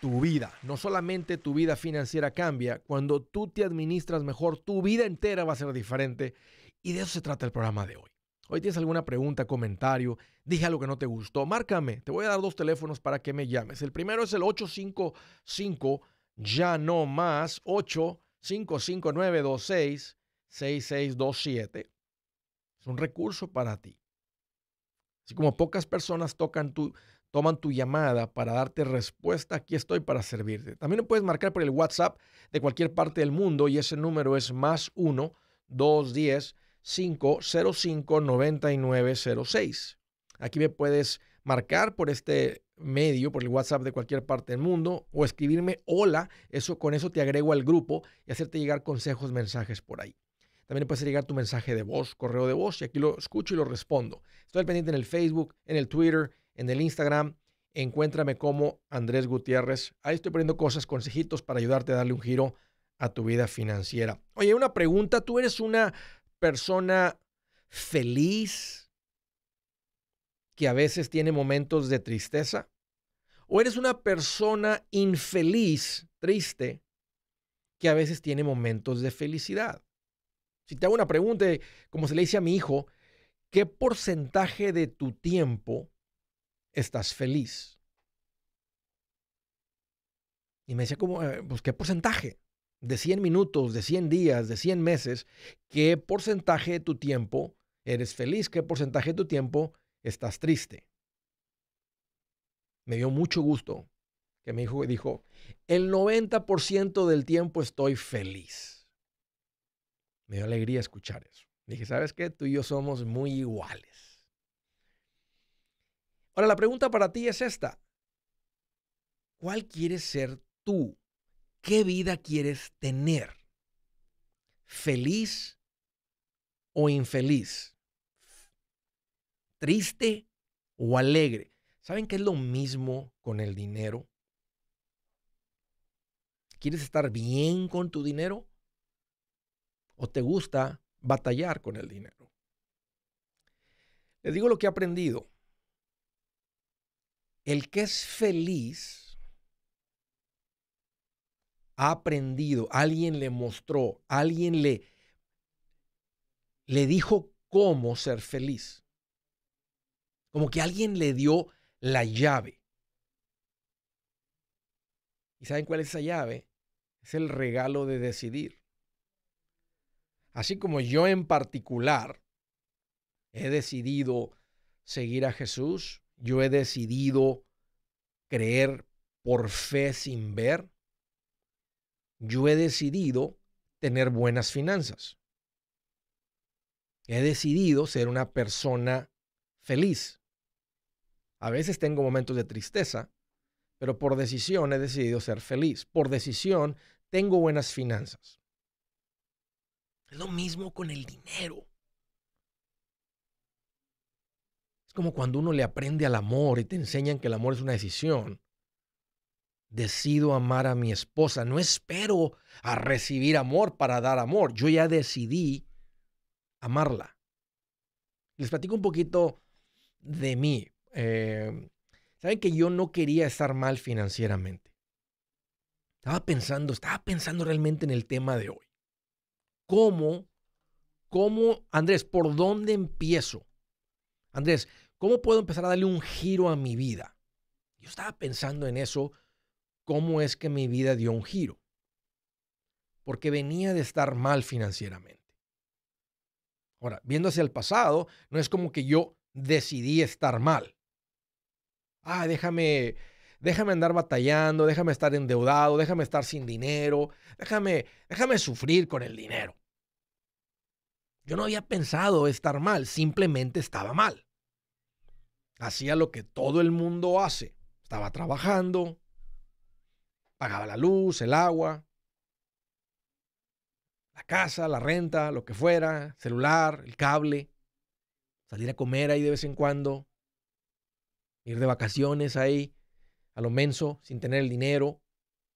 tu vida. No solamente tu vida financiera cambia, cuando tú te administras mejor, tu vida entera va a ser diferente. Y de eso se trata el programa de hoy. Hoy tienes alguna pregunta, comentario, dije algo que no te gustó, márcame. Te voy a dar dos teléfonos para que me llames. El primero es el 855, ya no más, 855-926-6627. Es un recurso para ti. Así como pocas personas tocan tu, toman tu llamada para darte respuesta. Aquí estoy para servirte. También puedes marcar por el WhatsApp de cualquier parte del mundo y ese número es más 1 210 505 9906. Aquí me puedes marcar por este medio, por el WhatsApp de cualquier parte del mundo o escribirme hola, eso con eso te agrego al grupo y hacerte llegar consejos, mensajes por ahí. También puedes llegar tu mensaje de voz, correo de voz, y aquí lo escucho y lo respondo. Estoy al pendiente en el Facebook, en el Twitter, en el Instagram. Encuéntrame como Andrés Gutiérrez. Ahí estoy poniendo cosas, consejitos para ayudarte a darle un giro a tu vida financiera. Oye, una pregunta. ¿Tú eres una persona feliz que a veces tiene momentos de tristeza? ¿O eres una persona infeliz, triste, que a veces tiene momentos de felicidad? Si te hago una pregunta, como se le dice a mi hijo, ¿qué porcentaje de tu tiempo estás feliz. Y me decía, como, eh, pues, ¿qué porcentaje? De 100 minutos, de 100 días, de 100 meses, ¿qué porcentaje de tu tiempo eres feliz? ¿Qué porcentaje de tu tiempo estás triste? Me dio mucho gusto que me dijo, dijo el 90% del tiempo estoy feliz. Me dio alegría escuchar eso. Dije, ¿sabes qué? Tú y yo somos muy iguales. Ahora, la pregunta para ti es esta. ¿Cuál quieres ser tú? ¿Qué vida quieres tener? ¿Feliz o infeliz? ¿Triste o alegre? ¿Saben qué es lo mismo con el dinero? ¿Quieres estar bien con tu dinero? ¿O te gusta batallar con el dinero? Les digo lo que he aprendido. El que es feliz ha aprendido, alguien le mostró, alguien le, le dijo cómo ser feliz. Como que alguien le dio la llave. ¿Y saben cuál es esa llave? Es el regalo de decidir. Así como yo en particular he decidido seguir a Jesús, yo he decidido creer por fe sin ver, yo he decidido tener buenas finanzas. He decidido ser una persona feliz. A veces tengo momentos de tristeza, pero por decisión he decidido ser feliz. Por decisión tengo buenas finanzas. Es lo mismo con el dinero. Es como cuando uno le aprende al amor y te enseñan que el amor es una decisión. Decido amar a mi esposa. No espero a recibir amor para dar amor. Yo ya decidí amarla. Les platico un poquito de mí. Em, saben que yo no quería estar mal financieramente. Estaba pensando, estaba pensando realmente en el tema de hoy. ¿Cómo, cómo, Andrés, por dónde empiezo? Andrés, ¿cómo puedo empezar a darle un giro a mi vida? Yo estaba pensando en eso, cómo es que mi vida dio un giro. Porque venía de estar mal financieramente. Ahora, viendo hacia el pasado, no es como que yo decidí estar mal. Ah, déjame, déjame andar batallando, déjame estar endeudado, déjame estar sin dinero, déjame, déjame sufrir con el dinero. Yo no había pensado estar mal, simplemente estaba mal. Hacía lo que todo el mundo hace. Estaba trabajando, pagaba la luz, el agua, la casa, la renta, lo que fuera, celular, el cable, salir a comer ahí de vez en cuando, ir de vacaciones ahí a lo menso sin tener el dinero,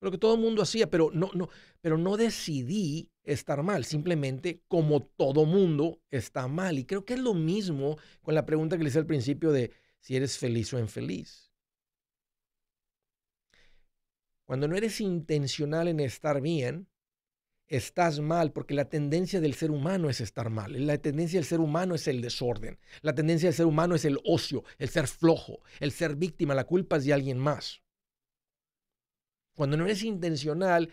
lo que todo el mundo hacía, pero no, no, pero no decidí estar mal, simplemente como todo mundo está mal. Y creo que es lo mismo con la pregunta que le hice al principio de si eres feliz o infeliz. Cuando no eres intencional en estar bien, estás mal, porque la tendencia del ser humano es estar mal. La tendencia del ser humano es el desorden. La tendencia del ser humano es el ocio, el ser flojo, el ser víctima. La culpa es de alguien más. Cuando no eres intencional,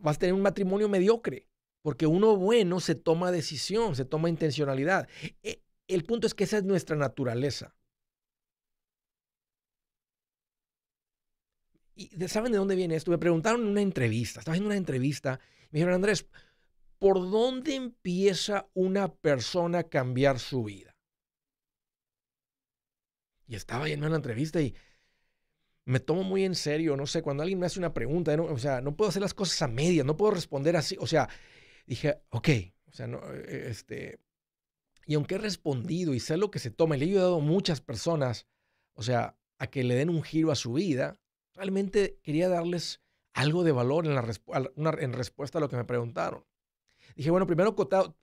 vas a tener un matrimonio mediocre. Porque uno bueno se toma decisión, se toma intencionalidad. E, el punto es que esa es nuestra naturaleza. ¿Y saben de dónde viene esto? Me preguntaron en una entrevista, estaba haciendo una entrevista, me dijeron, Andrés, ¿por dónde empieza una persona a cambiar su vida? Y estaba yendo en una entrevista y me tomo muy en serio, no sé, cuando alguien me hace una pregunta, o sea, no puedo hacer las cosas a medias, no puedo responder así, o sea, dije, ok, o sea, no, eh, este, y aunque he respondido y sé lo que se toma, y le he ayudado a muchas personas, o sea, a que le den un giro a su vida, realmente quería darles algo de valor en, la en respuesta a lo que me preguntaron. Dije, bueno, primero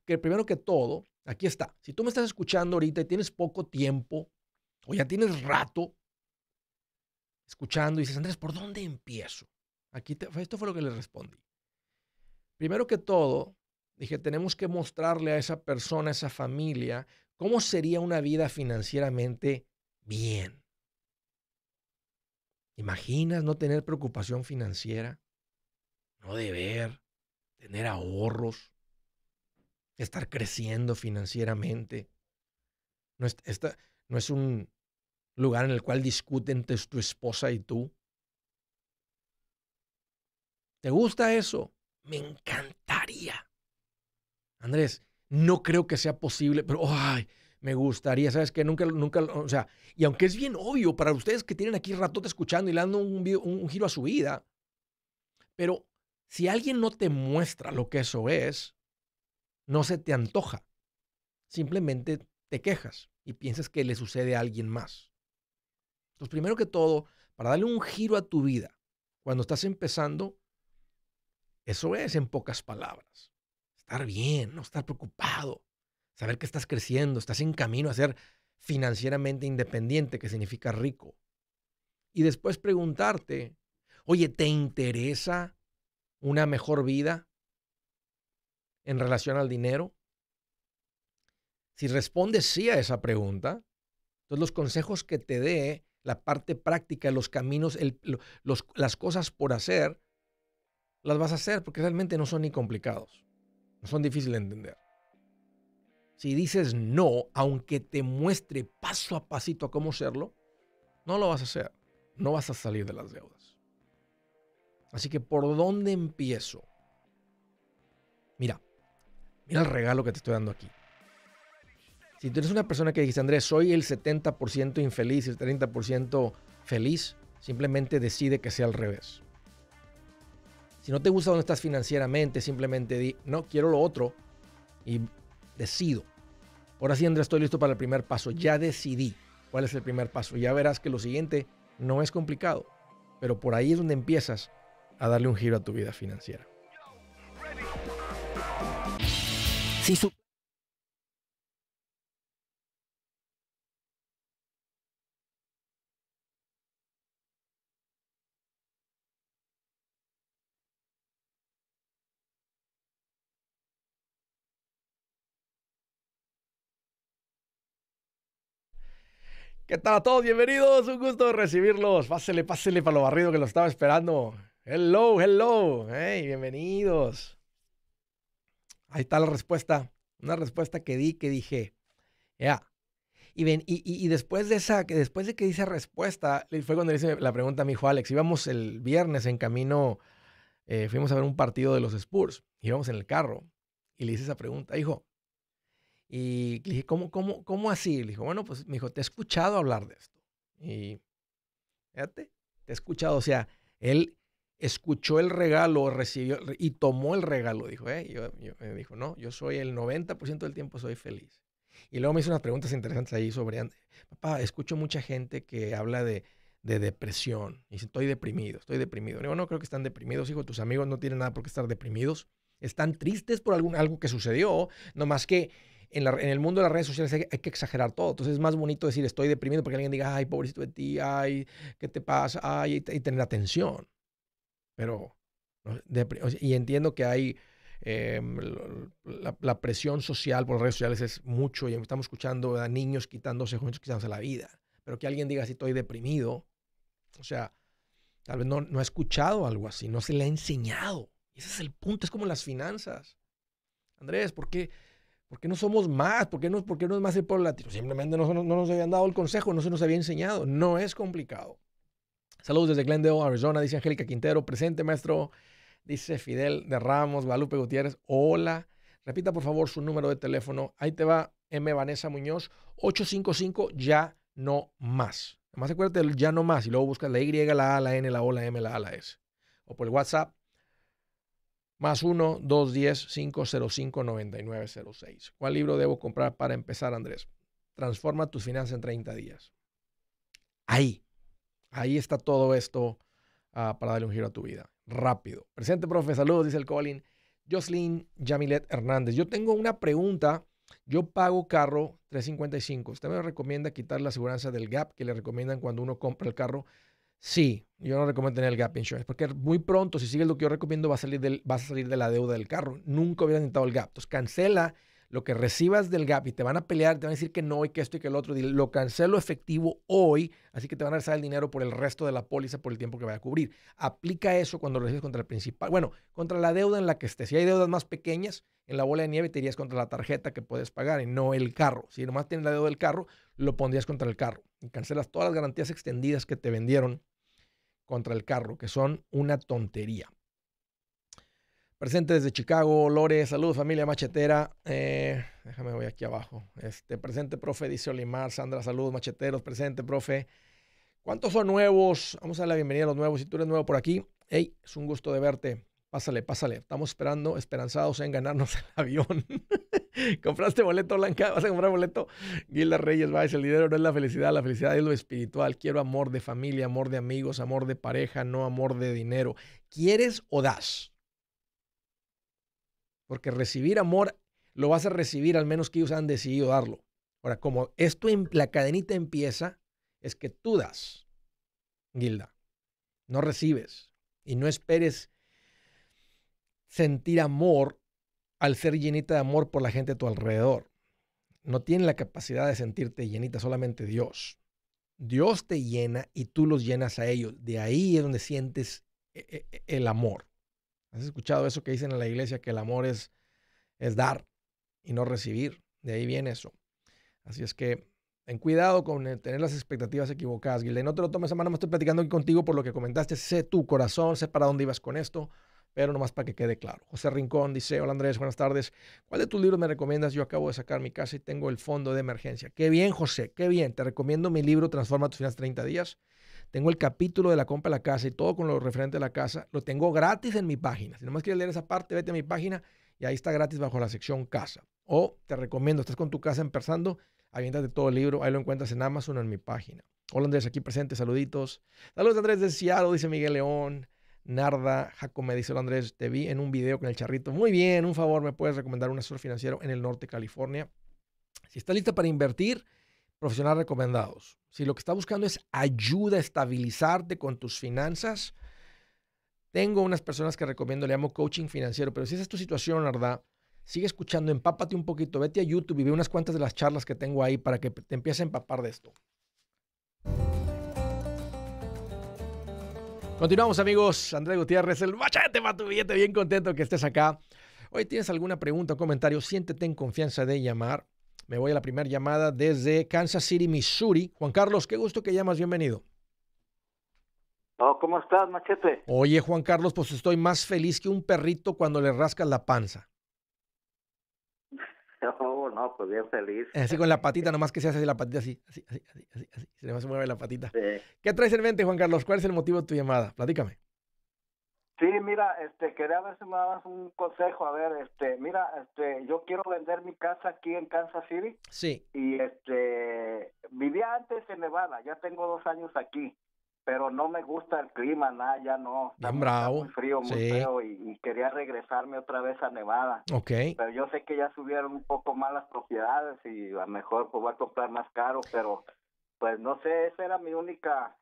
que, primero que todo, aquí está. Si tú me estás escuchando ahorita y tienes poco tiempo, o ya tienes rato escuchando, y dices, Andrés, ¿por dónde empiezo? Aquí esto fue lo que le respondí. Primero que todo, dije, tenemos que mostrarle a esa persona, a esa familia, cómo sería una vida financieramente bien. ¿Imaginas no tener preocupación financiera? No deber, tener ahorros, estar creciendo financieramente. No es, no es un lugar en el cual discuten tu esposa y tú. ¿Te gusta eso? Me encantaría. Andrés, no creo que sea posible, pero ay, me gustaría, ¿sabes qué? Nunca, nunca, o sea, y aunque es bien obvio para ustedes que tienen aquí ratote escuchando y le dando un, un giro a su vida, pero si alguien no te muestra lo que eso es, no se te antoja. Simplemente te quejas y piensas que le sucede a alguien más. Entonces, primero que todo, para darle un giro a tu vida, cuando estás empezando, eso es, en pocas palabras, estar bien, no estar preocupado, saber que estás creciendo, estás en camino a ser financieramente independiente, que significa rico. Y después preguntarte, oye, ¿te interesa una mejor vida en relación al dinero? Si respondes sí a esa pregunta, entonces los consejos que te dé, la parte práctica, los caminos, las cosas por hacer, las vas a hacer porque realmente no son ni complicados, no son difíciles de entender. Si dices no, aunque te muestre paso a pasito a cómo hacerlo, no lo vas a hacer, no vas a salir de las deudas. Así que, ¿por dónde empiezo? Mira, mira el regalo que te estoy dando aquí. Si tú eres una persona que dice, Andrés, soy el 70% infeliz y el 30% feliz, simplemente decide que sea al revés. Si no te gusta dónde estás financieramente, simplemente di, no, quiero lo otro y decido. Ahora sí, Andrés, estoy listo para el primer paso. Ya decidí cuál es el primer paso. Ya verás que lo siguiente no es complicado, pero por ahí es donde empiezas a darle un giro a tu vida financiera. Si ¿Qué tal a todos? Bienvenidos, un gusto recibirlos. Pásele, pásele para lo barrido que lo estaba esperando. Hello, hello, hey, bienvenidos. Ahí está la respuesta, una respuesta que di, que dije, ya. Y, ven, y, después de esa, que después de que hice respuesta, fue cuando le hice la pregunta a mi hijo Alex. Íbamos el viernes en camino, eh, fuimos a ver un partido de los Spurs, íbamos en el carro, y le hice esa pregunta, hijo, y le dije, ¿cómo, cómo, cómo así? Le dijo, bueno, pues me dijo, te he escuchado hablar de esto. Y fíjate, te he escuchado. O sea, él escuchó el regalo, recibió y tomó el regalo. Dijo, eh, yo, me dijo, no, yo soy el 90% del tiempo soy feliz. Y luego me hizo unas preguntas interesantes ahí sobre, papá, escucho mucha gente que habla de, de depresión. Y dice, estoy deprimido, estoy deprimido. Digo, no creo que están deprimidos, hijo, tus amigos no tienen nada por qué estar deprimidos. Están tristes por algún, algo que sucedió, nomás que en, el mundo de las redes sociales hay, que exagerar todo. Entonces es más bonito decir estoy deprimido porque alguien diga, ay, pobrecito de ti, ay, ¿qué te pasa? Ay, y, tener atención. Pero, y entiendo que hay em, la, presión social por las redes sociales es mucho y estamos escuchando a niños quitándose, jóvenes quitándose la vida. Pero que alguien diga, si estoy deprimido, o sea, tal vez no, no ha escuchado algo así, no se le ha enseñado. Ese es el punto, es como las finanzas. Andrés, ¿por qué? ¿Por qué no somos más? ¿Por qué no, no es más el pueblo latino? Simplemente no, nos habían dado el consejo, no se nos había enseñado. No es complicado. Saludos desde Glendale, Arizona, dice Angélica Quintero. Presente, maestro, dice Fidel de Ramos, Guadalupe Gutiérrez. Hola. Repita, por favor, su número de teléfono. Ahí te va M. Vanessa Muñoz, 855 ya no más. Además, acuérdate del ya no más y luego buscas la Y, la A, la N, la O, la M, la A, la S. O por el WhatsApp más 1 210 505 9906. ¿Cuál libro debo comprar para empezar, Andrés? Transforma tus finanzas en 30 días. Ahí. Ahí está todo esto ah, para darle un giro a tu vida. Rápido. Presente, profe. Saludos, dice el Colin. Jocelyn Jamilet Hernández. Yo tengo una pregunta. Yo pago carro 355. Usted me recomienda quitar la aseguranza del gap que le recomiendan cuando uno compra el carro Sí, yo no recomiendo tener el gap insurance porque muy pronto, si sigues lo que yo recomiendo, vas a salir, a salir de la deuda del carro. Nunca hubieras intentado el gap. Entonces cancela lo que recibas del gap y te van a pelear, te van a decir que no y que esto y que el otro. Lo cancelo efectivo hoy, así que te van a regresar el dinero por el resto de la póliza por el tiempo que vaya a cubrir. Aplica eso cuando lo recibes contra el principal. Bueno, contra la deuda en la que estés. Si hay deudas más pequeñas, en la bola de nieve te irías contra la tarjeta que puedes pagar y no el carro. Si nomás tienes la deuda del carro, lo pondrías contra el carro y cancelas todas las garantías extendidas que te vendieron contra el carro, que son una tontería. Presente desde Chicago, Lore, saludos familia machetera. Eh, déjame voy aquí abajo. Este, presente, profe, dice Olimar, Sandra, saludos macheteros, presente, profe. ¿Cuántos son nuevos? Vamos a darle la bienvenida a los nuevos. Si tú eres nuevo por aquí, hey, es un gusto de verte. Pásale, pásale. Estamos esperando, esperanzados en ganarnos el avión. ¿Compraste boleto, Blanca? ¿Vas a comprar boleto? Gilda Reyes va el dinero no es la felicidad, la felicidad es lo espiritual. Quiero amor de familia, amor de amigos, amor de pareja, no amor de dinero. ¿Quieres o das? Porque recibir amor lo vas a recibir al menos que ellos han decidido darlo. Ahora, como esto, em, la cadenita empieza, es que tú das, Gilda. No recibes. Y no esperes sentir amor al ser llenita de amor por la gente a tu alrededor. No tiene la capacidad de sentirte llenita, solamente Dios. Dios te llena y tú los llenas a ellos. De ahí es donde sientes e, e, e, el amor. ¿Has escuchado eso que dicen en la iglesia, que el amor es, es dar y no recibir? De ahí viene eso. Así es que ten cuidado con tener las expectativas equivocadas, Guilde. No te lo tomes a mano, me estoy platicando contigo por lo que comentaste. Sé tu corazón, sé para dónde ibas con esto pero nomás para que quede claro. José Rincón dice, hola Andrés, buenas tardes. ¿Cuál de tus libros me recomiendas? Yo acabo de sacar mi casa y tengo el fondo de emergencia. Qué bien, José, qué bien. Te recomiendo mi libro Transforma tus finanzas 30 días. Tengo el capítulo de la compra de la casa y todo con lo referente a la casa. Lo tengo gratis en mi página. Si nomás quieres leer esa parte, vete a mi página y ahí está gratis bajo la sección casa. O te recomiendo, estás con tu casa empezando, aviéntate todo el libro. Ahí lo encuentras en Amazon en mi página. Hola Andrés, aquí presente, saluditos. Saludos Andrés de dice Miguel León. Narda, Jaco dice Andrés, te vi en un video con el charrito. Muy bien, un favor, me puedes recomendar un asesor financiero en el norte de California. Si está lista para invertir, profesional recomendados. Si lo que está buscando es ayuda a estabilizarte con tus finanzas, tengo unas personas que recomiendo, le llamo coaching financiero, pero si esa es tu situación, Narda, sigue escuchando, empápate un poquito, vete a YouTube y ve unas cuantas de las charlas que tengo ahí para que te empieces a empapar de esto. Continuamos amigos, Andrés Gutiérrez, el machete billete, bien contento que estés acá. Hoy tienes alguna pregunta o comentario, siéntete en confianza de llamar. Me voy a la primera llamada desde Kansas City, Missouri. Juan Carlos, qué gusto que llamas, bienvenido. Oh, ¿Cómo estás, machete? Oye, Juan Carlos, pues estoy más feliz que un perrito cuando le rascas la panza. Oh, no, pues bien feliz. Así con la patita, nomás que se hace la patita así, así, así, así, así. Se mueve la patita. ¿Qué traes en mente, Juan Carlos? ¿Cuál es el motivo de tu llamada? Platícame. Sí, mira, este, quería ver si me dabas un consejo. A ver, este, mira, este, yo quiero vender mi casa aquí en Kansas City. Sí. Y este, vivía antes en Nevada, ya tengo dos años aquí pero no me gusta el clima, nada, ya no. tan bravo. Muy frío, muy y, quería regresarme otra vez a Nevada. Ok. Pero yo sé que ya subieron un poco más las propiedades y a lo mejor pues, voy a comprar más caro, pero pues no sé, esa era mi única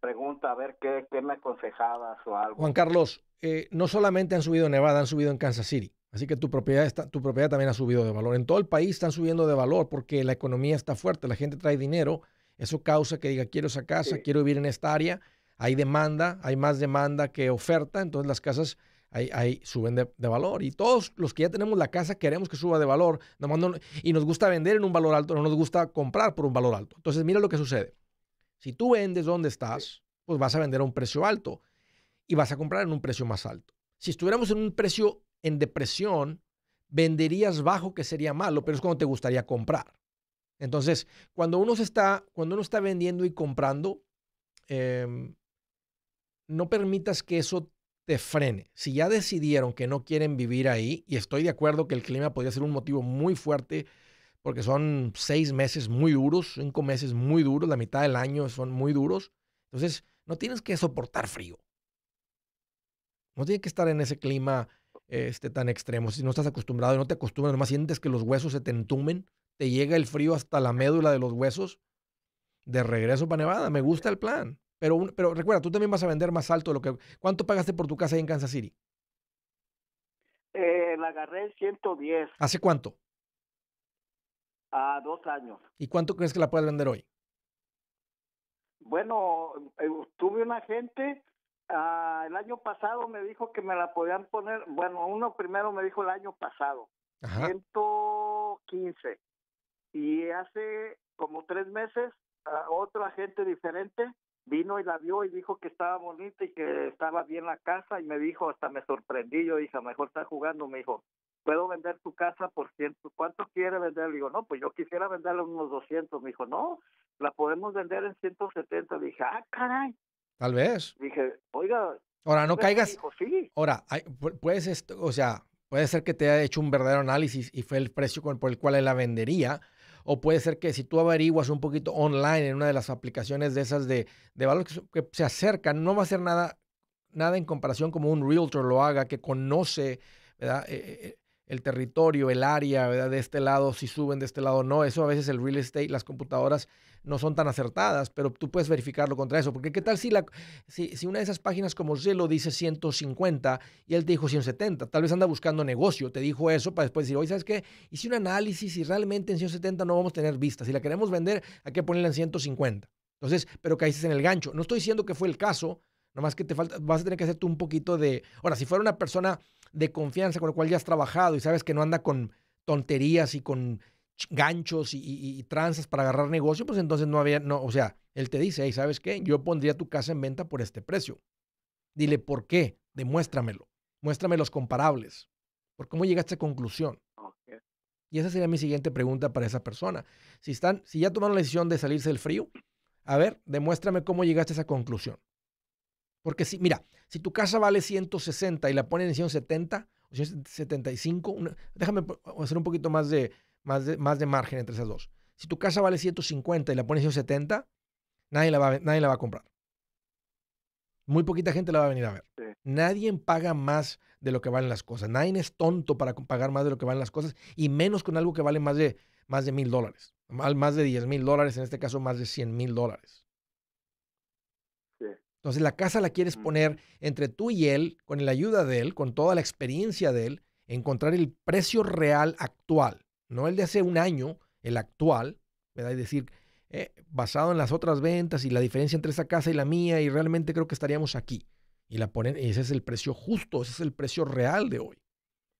pregunta, a ver qué, me aconsejabas o algo. Juan Carlos, eh, no solamente han subido en Nevada, han subido en Kansas City. Así que tu propiedad, está, tu propiedad también ha subido de valor. En todo el país están subiendo de valor porque la economía está fuerte, la gente trae dinero eso causa que diga, quiero esa casa, quiero vivir en esta área. Hay demanda, hay más demanda que oferta, entonces las casas hay, suben de, valor. Y todos los que ya tenemos la casa queremos que suba de valor. y nos gusta vender en un valor alto, no nos gusta comprar por un valor alto. Entonces mira lo que sucede. Si tú vendes donde estás, pues vas a vender a un precio alto y vas a comprar en un precio más alto. Si estuviéramos en un precio en depresión, venderías bajo, que sería malo, pero es cuando te gustaría comprar. Entonces, cuando uno, está, cuando uno está vendiendo y comprando, em, no permitas que eso te frene. Si ya decidieron que no quieren vivir ahí, y estoy de acuerdo que el clima podría ser un motivo muy fuerte, porque son seis meses muy duros, cinco meses muy duros, la mitad del año son muy duros. Entonces, no tienes que soportar frío. No tienes que estar en ese clima este, tan extremo. Si no estás acostumbrado y no te acostumbras, nomás sientes que los huesos se te entumen te llega el frío hasta la médula de los huesos, de regreso para Nevada. Me gusta el plan. Pero, un, pero recuerda, tú también vas a vender más alto de lo que... ¿Cuánto pagaste por tu casa ahí en Kansas City? Eh, la agarré en 110. ¿Hace cuánto? A ah, dos años. ¿Y cuánto crees que la puedes vender hoy? Bueno, eh, tuve una gente, ah, el año pasado me dijo que me la podían poner, bueno, uno primero me dijo el año pasado, 115 y hace como tres meses ah, otro agente diferente vino y la vio y dijo que estaba bonita y que estaba bien la casa y me dijo, hasta me sorprendí, yo dije, mejor está jugando, me dijo, puedo vender tu casa por ciento, ¿cuánto quiere vender? Le digo, no, pues yo quisiera venderla unos 200, me dijo, no, la podemos vender en 170, le dije, ah, caray. Tal vez. Dije, oiga. Ahora, no pues caigas. Dijo, sí. Ahora, puedes, esto, o sea, puede ser que te haya hecho un verdadero análisis y fue el precio por el cual él la vendería, o puede ser que si tú averiguas un poquito online en una de las aplicaciones de esas de, de valor que, se acercan, no va a ser nada, nada en comparación como un realtor lo haga, que conoce ¿verdad? Eh, eh, eh, el territorio, el área, ¿verdad? De este lado, si suben, de este lado no. Eso a veces el real estate, las computadoras no son tan acertadas, pero tú puedes verificarlo contra eso. Porque qué tal si, la, si, si una de esas páginas como Zillow dice 150 y él te dijo 170. Tal vez anda buscando negocio, te dijo eso para después decir, oye, ¿sabes qué? Hice un análisis y realmente en 170 no vamos a tener vista. Si la queremos vender, hay que ponerla en 150. Entonces, pero caíste en el gancho. No estoy diciendo que fue el caso, más que te falta, vas a tener que hacer un poquito de. Ahora, si fuera una persona de confianza con la cual ya has trabajado y sabes que no anda con tonterías y con ganchos y, tranzas para agarrar negocio, pues entonces no había, no, o sea, él te dice, hey, ¿sabes qué? Yo pondría tu casa en venta por este precio. Dile, ¿por qué? Demuéstramelo. Muéstrame los comparables. ¿Por cómo llegaste a esa conclusión? Y esa sería mi siguiente pregunta para esa persona. Si, están, si ya tomaron la decisión de salirse del frío, a ver, demuéstrame cómo llegaste a esa conclusión. Porque si, mira, si tu casa vale 160 y la ponen en 170 175, déjame hacer un poquito más de, más, de, más de margen entre esas dos. Si tu casa vale 150 y la ponen en 170, nadie la, va, nadie la va a comprar. Muy poquita gente la va a venir a ver. Nadie paga más de lo que valen las cosas. Nadie es tonto para pagar más de lo que valen las cosas y menos con algo que vale más de más de mil dólares. Más de 10 mil dólares, en este caso más de 100 mil dólares. Entonces la casa la quieres poner entre tú y él, con la ayuda de él, con toda la experiencia de él, encontrar el precio real actual, no el de hace un año, el actual, ¿verdad? Es decir, eh, basado en las otras ventas y la diferencia entre esa casa y la mía, y realmente creo que estaríamos aquí. Y la ponen, ese es el precio justo, ese es el precio real de hoy.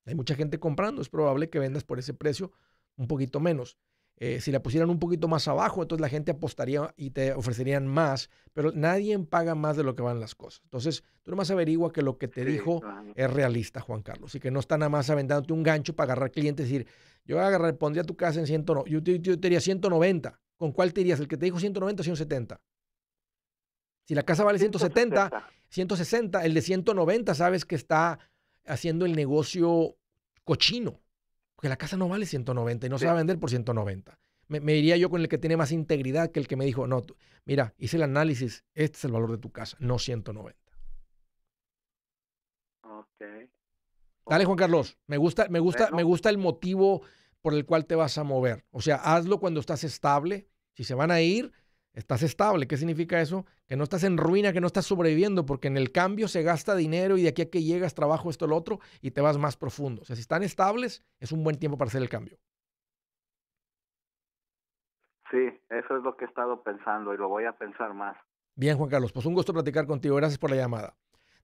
Hay mucha gente comprando, es probable que vendas por ese precio un poquito menos. Eh, si la pusieran un poquito más abajo, entonces la gente apostaría y te ofrecerían más, pero nadie paga más de lo que van las cosas. Entonces, tú nomás averigua que lo que te dijo es realista, Juan Carlos, y que no está nada más aventándote un gancho para agarrar clientes y decir, yo agarrar, pondría tu casa en 190, yo, yo, te diría 190. ¿Con cuál te irías? ¿El que te dijo 190 o 170? Si la casa vale 170, 160 el de 190 sabes que está haciendo el negocio cochino. Porque la casa no vale 190 y no se va a vender por 190. Me, iría yo con el que tiene más integridad que el que me dijo, no, mira, hice el análisis, este es el valor de tu casa, no 190. Ok. Dale, Juan Carlos, me gusta, me gusta, me gusta el motivo por el cual te vas a mover. O sea, hazlo cuando estás estable. Si se van a ir, Estás estable. ¿Qué significa eso? Que no estás en ruina, que no estás sobreviviendo, porque en el cambio se gasta dinero y de aquí a que llegas trabajo esto, lo otro, y te vas más profundo. O sea, si están estables, es un buen tiempo para hacer el cambio. Sí, eso es lo que he estado pensando y lo voy a pensar más. Bien, Juan Carlos, pues un gusto platicar contigo. Gracias por la llamada.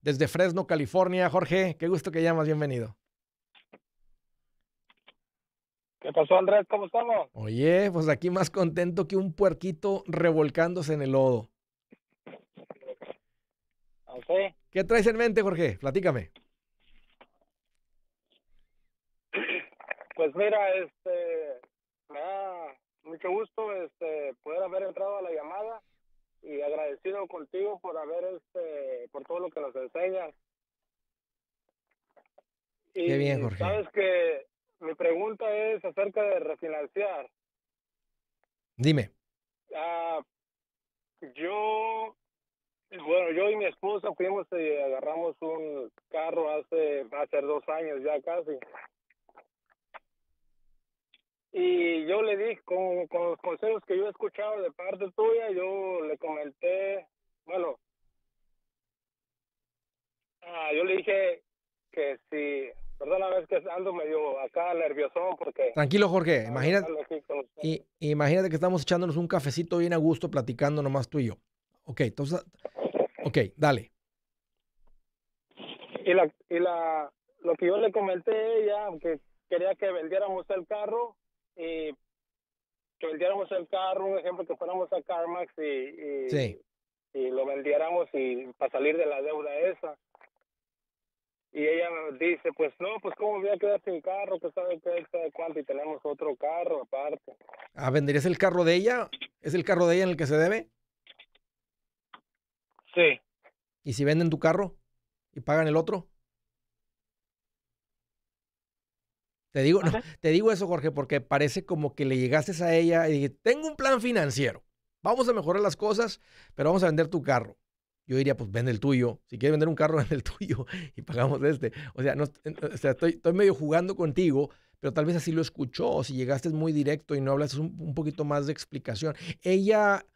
Desde Fresno, California, Jorge, qué gusto que llamas. Bienvenido. ¿Qué pasó, Andrés? ¿Cómo estamos? Oye, pues aquí más contento que un puerquito revolcándose en el lodo. Ah, ¿Qué traes en mente, Jorge? Platícame. Pues mira, este, me da mucho gusto este, poder haber entrado a la llamada y agradecido contigo por haber, este, por todo lo que nos enseñas. Qué bien, Jorge. Sabes que mi pregunta es acerca de refinanciar. Dime. Ah, yo, bueno, yo y mi esposa fuimos y agarramos un carro hace, hace dos años ya casi. Y yo le dije, con, con los consejos que yo he escuchado de parte tuya, yo le comenté, bueno, ah, yo le dije que si Perdón, la vez que ando medio acá nervioso porque... Tranquilo, Jorge. Imagínate, y, imagínate que estamos echándonos un cafecito bien a gusto platicando nomás tú y yo. Ok, entonces... Ok, dale. Y, la, y la, lo que yo le comenté ella, que quería que vendiéramos el carro y que vendiéramos el carro, un ejemplo, que fuéramos a CarMax y, y lo vendiéramos y para salir de la deuda esa. Y ella dice, pues no, pues cómo voy a quedar sin carro, que pues, sabe qué, sabe cuánto, y tenemos otro carro aparte. Ah, ¿venderías el carro de ella? ¿Es el carro de ella en el que se debe? Sí. ¿Y si venden tu carro y pagan el otro? Te digo, no, te digo eso, Jorge, porque parece como que le llegaste a ella y dije, tengo un plan financiero. Vamos a mejorar las cosas, pero vamos a vender tu carro yo diría, pues vende el tuyo. Si quieres vender un carro, vende el tuyo y pagamos este. O sea, no, estoy, medio jugando contigo, pero tal vez así lo escuchó. O si llegaste muy directo y no hablas un, poquito más de explicación. Ella,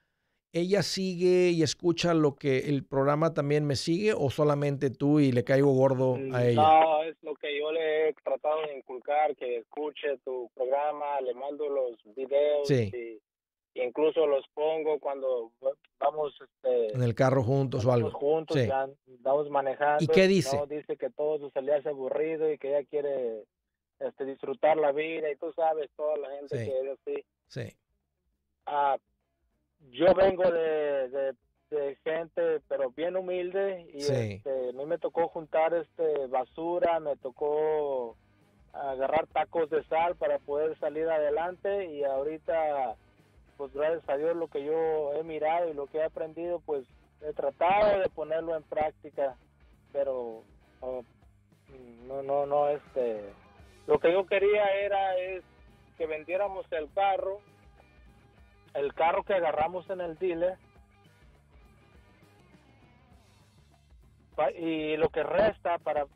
ella sigue y escucha lo que el programa también me sigue o solamente tú y le caigo gordo mm, a ella. No, es lo que yo le he tratado de inculcar, que escuche tu programa, le mando los videos. Sí. Y incluso los pongo cuando vamos este, en el carro juntos o algo. Juntos, ya manejando. ¿Y qué dice? dice que todo se le hace aburrido y que ella quiere este, disfrutar la vida y tú sabes, toda la gente que es así. Sí. Ah, yo vengo de, gente, pero bien humilde y este, a mí me tocó juntar este basura, me tocó agarrar tacos de sal para poder salir adelante y ahorita pues, gracias a Dios lo que yo he mirado y lo que he aprendido, pues he tratado de ponerlo en práctica, pero no, no, no, este, lo que yo quería era es que vendiéramos el carro, el carro que agarramos en el dealer, y lo que resta para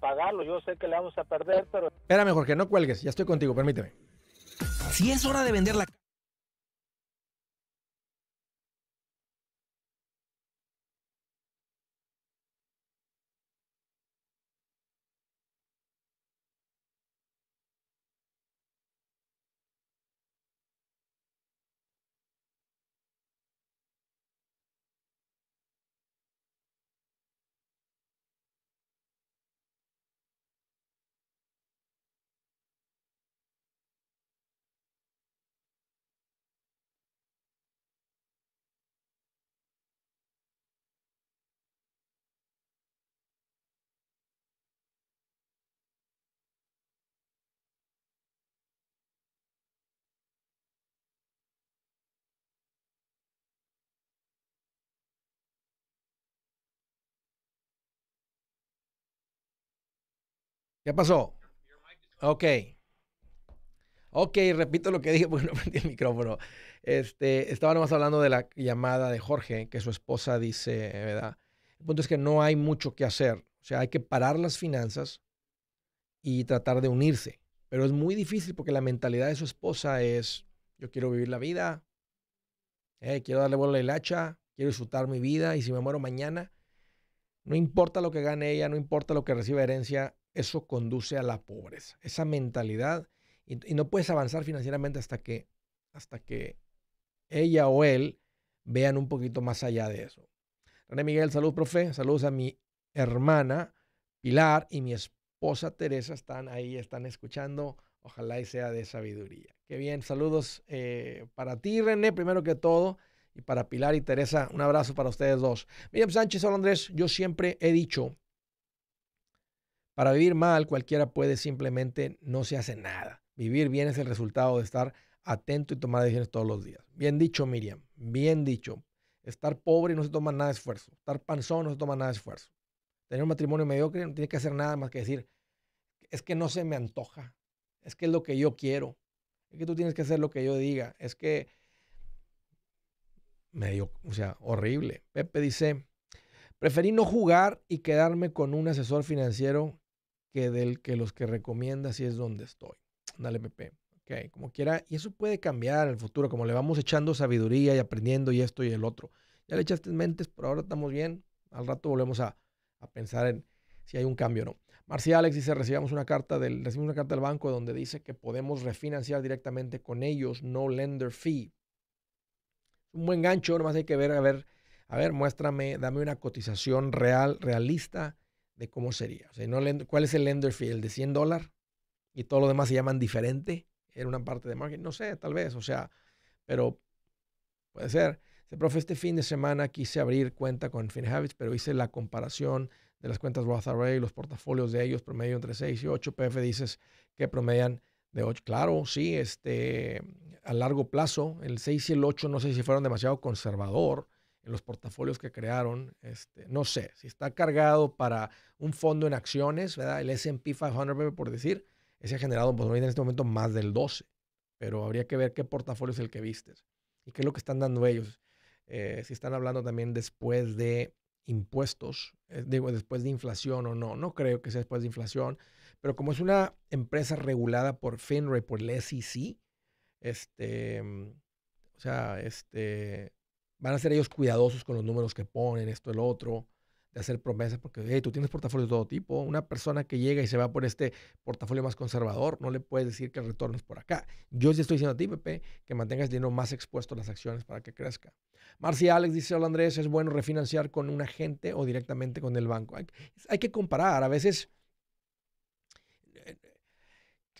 pagarlo. Yo sé que le vamos a perder, pero... Espérame, que no cuelgues. Ya estoy contigo, permíteme. Si es hora de vender la ¿Qué pasó? Ok. Ok, repito lo que dije porque no prendí el micrófono. Este, estaba nomás hablando de la llamada de Jorge, que su esposa dice, ¿verdad? El punto es que no hay mucho que hacer. O sea, hay que parar las finanzas y tratar de unirse. Pero es muy difícil porque la mentalidad de su esposa es, yo quiero vivir la vida, eh, quiero darle vuelo a la quiero disfrutar mi vida y si me muero mañana, no importa lo que gane ella, no importa lo que reciba herencia, eso conduce a la pobreza. Esa mentalidad, y, no puedes avanzar financieramente hasta que, hasta que ella o él vean un poquito más allá de eso. René Miguel, salud, profe. Saludos a mi hermana Pilar y mi esposa Teresa. Están ahí, están escuchando. Ojalá y sea de sabiduría. Qué bien. Saludos eh, para ti, René, primero que todo. Y para Pilar y Teresa, un abrazo para ustedes dos. Miriam Sánchez, hola Andrés. Yo siempre he dicho para vivir mal, cualquiera puede simplemente no se hace nada. Vivir bien es el resultado de estar atento y tomar decisiones todos los días. Bien dicho, Miriam. Bien dicho. Estar pobre no se toma nada de esfuerzo. Estar panzón no se toma nada de esfuerzo. Tener un matrimonio mediocre no tiene que hacer nada más que decir, es que no se me antoja. Es que es lo que yo quiero. Es que tú tienes que hacer lo que yo diga. Es que medio, o sea, horrible. Pepe dice, preferí no jugar y quedarme con un asesor financiero del que los que recomienda si es donde estoy. Dale, Pepe. Ok, como quiera. Y eso puede cambiar en el futuro, como le vamos echando sabiduría y aprendiendo y esto y el otro. Ya le echaste mentes, pero ahora estamos bien. Al rato volvemos a, a pensar en si hay un cambio o no. Marcia Alex dice, recibimos una, carta del, recibimos una carta del banco donde dice que podemos refinanciar directamente con ellos, no lender fee. Un buen gancho, nomás hay que ver, a ver, a ver, muéstrame, dame una cotización real, realista de cómo sería. O sea, no, ¿Cuál es el lender fee? de 100 dólares? Y todo lo demás se llaman diferente. Era una parte de margen? No sé, tal vez. O sea, pero puede ser. profe, este fin de semana quise abrir cuenta con FinHabits, pero hice la comparación de las cuentas Roth Array, los portafolios de ellos, promedio entre 6 y 8. PF dices que promedian de 8. Claro, sí, este, a largo plazo, el 6 y el 8 no sé si fueron demasiado conservador los portafolios que crearon, este, no sé, si está cargado para un fondo en acciones, ¿verdad? El S&P 500, por decir, ese ha generado pues, en este momento más del 12, pero habría que ver qué portafolio es el que vistes y qué es lo que están dando ellos. Eh, si están hablando también después de impuestos, eh, digo, después de inflación o no, no creo que sea después de inflación, pero como es una empresa regulada por FINRA, por el SEC, este, o sea, este, van a ser ellos cuidadosos con los números que ponen, esto, el otro, de hacer promesas, porque hey, tú tienes portafolios de todo tipo. Una persona que llega y se va por este portafolio más conservador, no le puedes decir que el retorno es por acá. Yo te estoy diciendo a ti, Pepe, que mantengas dinero más expuesto a las acciones para que crezca. Marcia Alex dice, hola Andrés, es bueno refinanciar con un agente o directamente con el banco. hay que comparar, a veces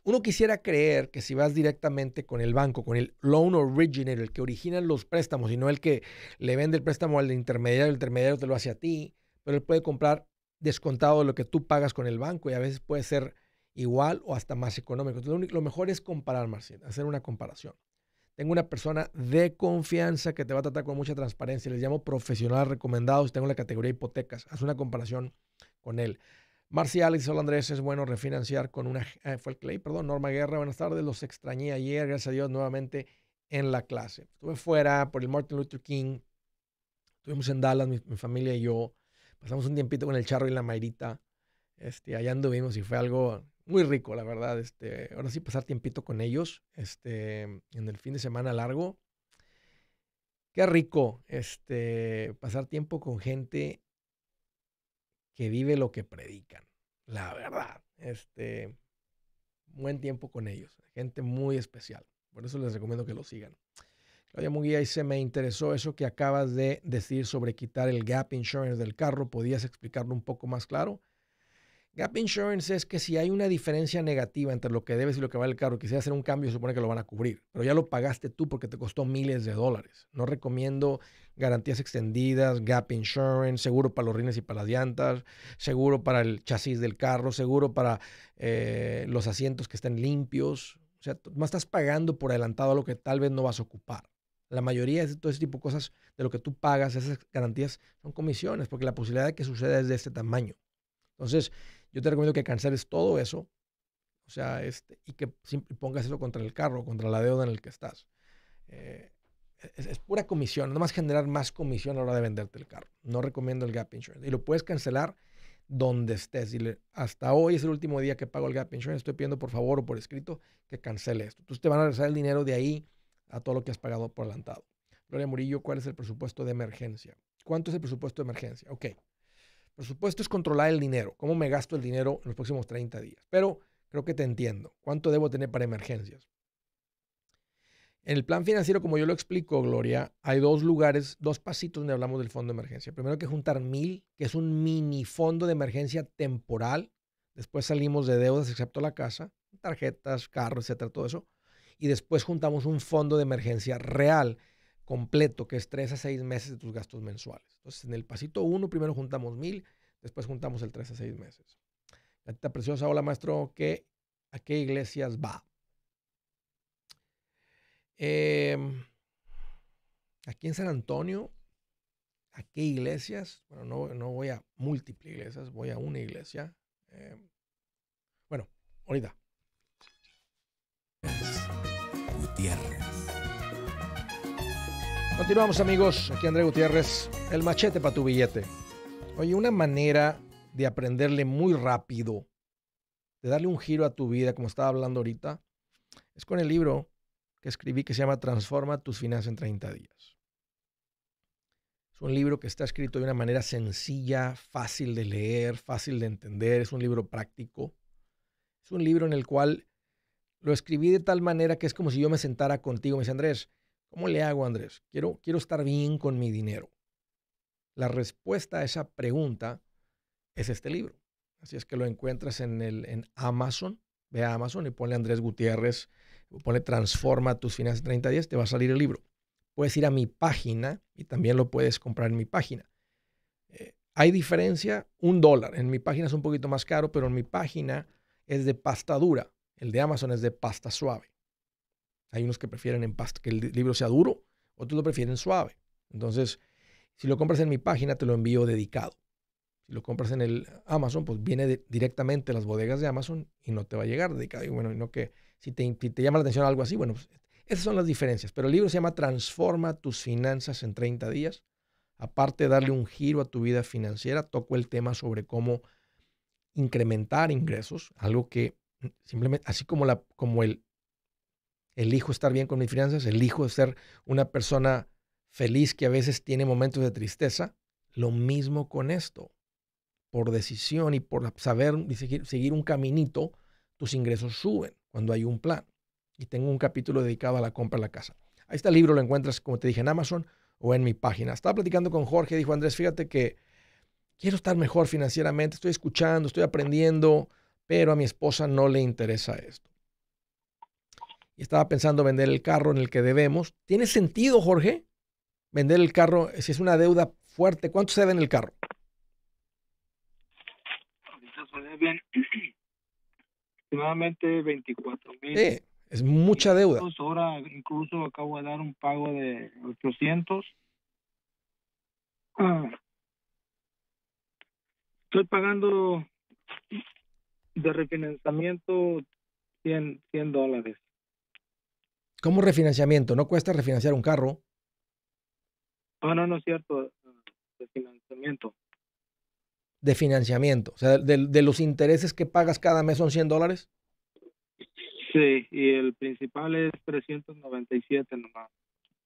uno quisiera creer que si vas directamente con el banco, con el loan originator, el que origina los préstamos, y no el que le vende el préstamo al intermediario, el intermediario te lo hace a ti, pero él puede comprar descontado de lo que tú pagas con el banco y a veces puede ser igual o hasta más económico. Entonces, lo, mejor es comparar, Marcel, hacer una comparación. Tengo una persona de confianza que te va a tratar con mucha transparencia. Les llamo profesional recomendados. Tengo la categoría hipotecas. Haz una comparación con él. Marcial y Sol Andrés, es bueno refinanciar con una... Eh, fue el Clay, perdón, Norma Guerra, buenas tardes, los extrañé ayer, gracias a Dios, nuevamente en la clase. Estuve fuera por el Martin Luther King, estuvimos en Dallas, mi, familia y yo, pasamos un tiempito con el Charro y la Mayrita, este, allá anduvimos y fue algo muy rico, la verdad, este, ahora sí pasar tiempito con ellos, este, en el fin de semana largo. Qué rico, este, pasar tiempo con gente que vive lo que predican. La verdad. Este, buen tiempo con ellos. Gente muy especial. Por eso les recomiendo que lo sigan. Claudia ahí se me interesó eso que acabas de decir sobre quitar el gap insurance del carro. ¿Podías explicarlo un poco más claro? Gap Insurance es que si hay una diferencia negativa entre lo que debes y lo que vale el carro, quisiera hacer un cambio, se supone que lo van a cubrir, pero ya lo pagaste tú porque te costó miles de dólares. No recomiendo garantías extendidas, Gap Insurance, seguro para los rines y para las llantas, seguro para el chasis del carro, seguro para eh, los asientos que estén limpios. O sea, más estás pagando por adelantado a lo que tal vez no vas a ocupar. La mayoría de todo ese tipo de cosas de lo que tú pagas, esas garantías son comisiones, porque la posibilidad de que suceda es de este tamaño. Entonces, yo te recomiendo que canceles todo eso, o sea, este, y que pongas eso contra el carro, contra la deuda en el que estás. Eh, es, pura comisión, nada más generar más comisión a la hora de venderte el carro. No recomiendo el Gap Insurance. Y lo puedes cancelar donde estés. Dile, hasta hoy es el último día que pago el Gap Insurance. Estoy pidiendo por favor o por escrito que cancele esto. Entonces te van a regresar el dinero de ahí a todo lo que has pagado por adelantado. Gloria Murillo, ¿cuál es el presupuesto de emergencia? ¿Cuánto es el presupuesto de emergencia? Ok. Por supuesto es controlar el dinero, cómo me gasto el dinero en los próximos 30 días. Pero creo que te entiendo. ¿Cuánto debo tener para emergencias? En el plan financiero, como yo lo explico, Gloria, hay dos lugares, dos pasitos donde hablamos del fondo de emergencia. Primero que juntar mil, que es un mini fondo de emergencia temporal. Después salimos de deudas, excepto la casa, tarjetas, carro, etcétera, todo eso. Y después juntamos un fondo de emergencia real completo, que es tres a seis meses de tus gastos mensuales. Entonces, en el pasito uno, primero juntamos mil, después juntamos el tres a seis meses. Gatita preciosa, hola maestro, ¿qué, ¿a qué iglesias va? Em, aquí en San Antonio, ¿a qué iglesias? Bueno, no, voy a múltiples iglesias, voy a una iglesia. Em, bueno, ahorita. Gutiérrez. Continuamos amigos, aquí André Gutiérrez, el machete para tu billete. Oye, una manera de aprenderle muy rápido, de darle un giro a tu vida, como estaba hablando ahorita, es con el libro que escribí que se llama Transforma tus finanzas en 30 días. Es un libro que está escrito de una manera sencilla, fácil de leer, fácil de entender, es un libro práctico. Es un libro en el cual lo escribí de tal manera que es como si yo me sentara contigo, me Andrés, ¿Cómo le hago, Andrés? Quiero, quiero estar bien con mi dinero. La respuesta a esa pregunta es este libro. Así es que lo encuentras en, el, en Amazon. Ve a Amazon y ponle Andrés Gutiérrez, ponle Transforma tus finanzas 30 días, te va a salir el libro. Puedes ir a mi página y también lo puedes comprar en mi página. Eh, hay diferencia, un dólar. En mi página es un poquito más caro, pero en mi página es de pasta dura. El de Amazon es de pasta suave. Hay unos que prefieren en que el libro sea duro, otros lo prefieren suave. Entonces, si lo compras en mi página, te lo envío dedicado. Si lo compras en el Amazon, pues viene directamente a las bodegas de Amazon y no te va a llegar dedicado. Y bueno, que si te, llama la atención algo así, bueno, pues, esas son las diferencias. Pero el libro se llama Transforma tus finanzas en 30 días. Aparte de darle un giro a tu vida financiera, toco el tema sobre cómo incrementar ingresos, algo que simplemente, así como, la, como el elijo estar bien con mis finanzas, elijo ser una persona feliz que a veces tiene momentos de tristeza. Lo mismo con esto. Por decisión y por saber seguir, seguir un caminito, tus ingresos suben cuando hay un plan. Y tengo un capítulo dedicado a la compra de la casa. Ahí está el libro, lo encuentras, como te dije, en Amazon o en mi página. Estaba platicando con Jorge, dijo Andrés, fíjate que quiero estar mejor financieramente, estoy escuchando, estoy aprendiendo, pero a mi esposa no le interesa esto y estaba pensando vender el carro en el que debemos. ¿Tiene sentido, Jorge, vender el carro eh, si es una deuda fuerte? ¿Cuánto se debe en el carro? Ahorita se deben aproximadamente 24 mil. Sí, es mucha deuda. Ahora incluso acabo de dar un pago de 800. Ah. estoy pagando de refinanciamiento 100, 100 dólares. ¿Cómo refinanciamiento? ¿No cuesta refinanciar un carro? Ah no, no es cierto. Eh, de financiamiento. De financiamiento. O sea, de, los intereses que pagas cada mes son 100 dólares. Sí, y el principal es 397 nomás.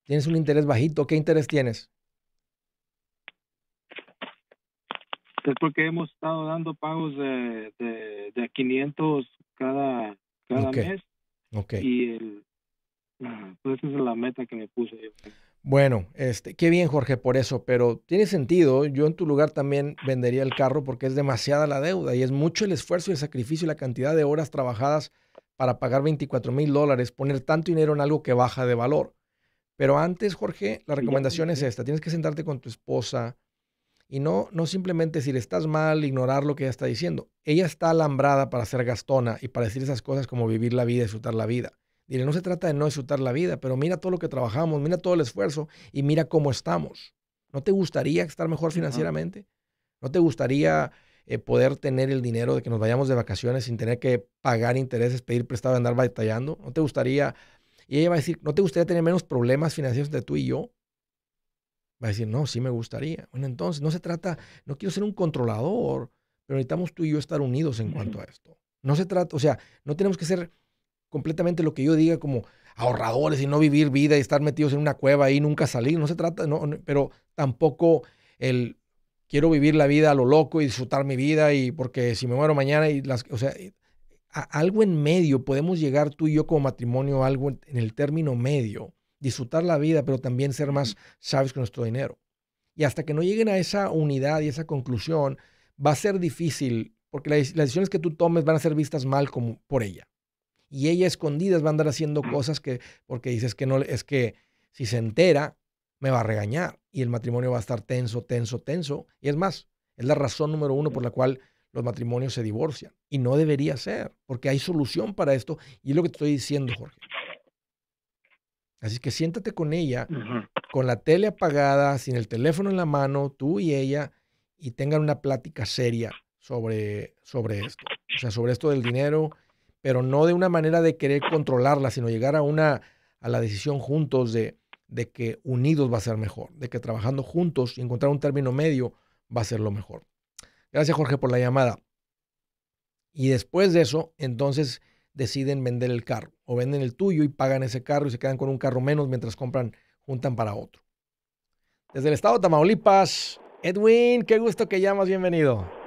Tienes un interés bajito. ¿Qué interés tienes? Es porque hemos estado dando pagos de, de, 500 cada, cada mes. Okay. Y el, pues, esa es la meta que me puse Bueno, este, qué bien Jorge por eso, pero tiene sentido. Yo en tu lugar también vendería el carro porque es demasiada la deuda y es mucho el esfuerzo y el sacrificio y la cantidad de horas trabajadas para pagar 24 mil dólares, poner tanto dinero en algo que baja de valor. Pero antes, Jorge, la recomendación es esta. Tienes que sentarte con tu esposa y no, no simplemente decir estás mal, ignorar lo que ella está diciendo. Ella está alambrada para ser gastona y para decir esas cosas como vivir la vida, disfrutar la vida no se trata de no disfrutar la vida, pero mira todo lo que trabajamos, mira todo el esfuerzo y mira cómo estamos. ¿No te gustaría estar mejor financieramente? ¿No te gustaría eh, poder tener el dinero de que nos vayamos de vacaciones sin tener que pagar intereses, pedir prestado, andar batallando? ¿No te gustaría? Y ella va a decir, ¿no te gustaría tener menos problemas financieros de tú y yo? Va a decir, no, sí me gustaría. Bueno, entonces no se trata, no quiero ser un controlador, pero necesitamos tú y yo estar unidos en cuanto a esto. No se trata, o sea, no tenemos que ser completamente lo que yo diga como ahorradores y no vivir vida y estar metidos en una cueva y nunca salir. No se trata, no, pero tampoco el quiero vivir la vida a lo loco y disfrutar mi vida y porque si me muero mañana y las, o sea, eh, algo en medio podemos llegar tú y yo como matrimonio algo en, el término medio, disfrutar la vida, pero también ser más sabios con nuestro dinero. Y hasta que no lleguen a esa unidad y esa conclusión, va a ser difícil, porque las decisiones que tú tomes van a ser vistas mal como, por ella y ella escondidas va a andar haciendo cosas que, porque dices que no, es que si se entera, me va a regañar y el matrimonio va a estar tenso, tenso, tenso. Y es más, es la razón número uno por la cual los matrimonios se divorcian. Y no debería ser, porque hay solución para esto. Y es lo que te estoy diciendo, Jorge. Así que siéntate con ella, con la tele apagada, sin el teléfono en la mano, tú y ella, y tengan una plática seria sobre, sobre esto. O sea, sobre esto del dinero, pero no de una manera de querer controlarla, sino llegar a una a la decisión juntos de, de que unidos va a ser mejor, de que trabajando juntos y encontrar un término medio va a ser lo mejor. Gracias Jorge por la llamada. Y después de eso, entonces deciden vender el carro o venden el tuyo y pagan ese carro y se quedan con un carro menos mientras compran, juntan para otro. Desde el estado de Tamaulipas, Edwin, qué gusto que llamas, bienvenido.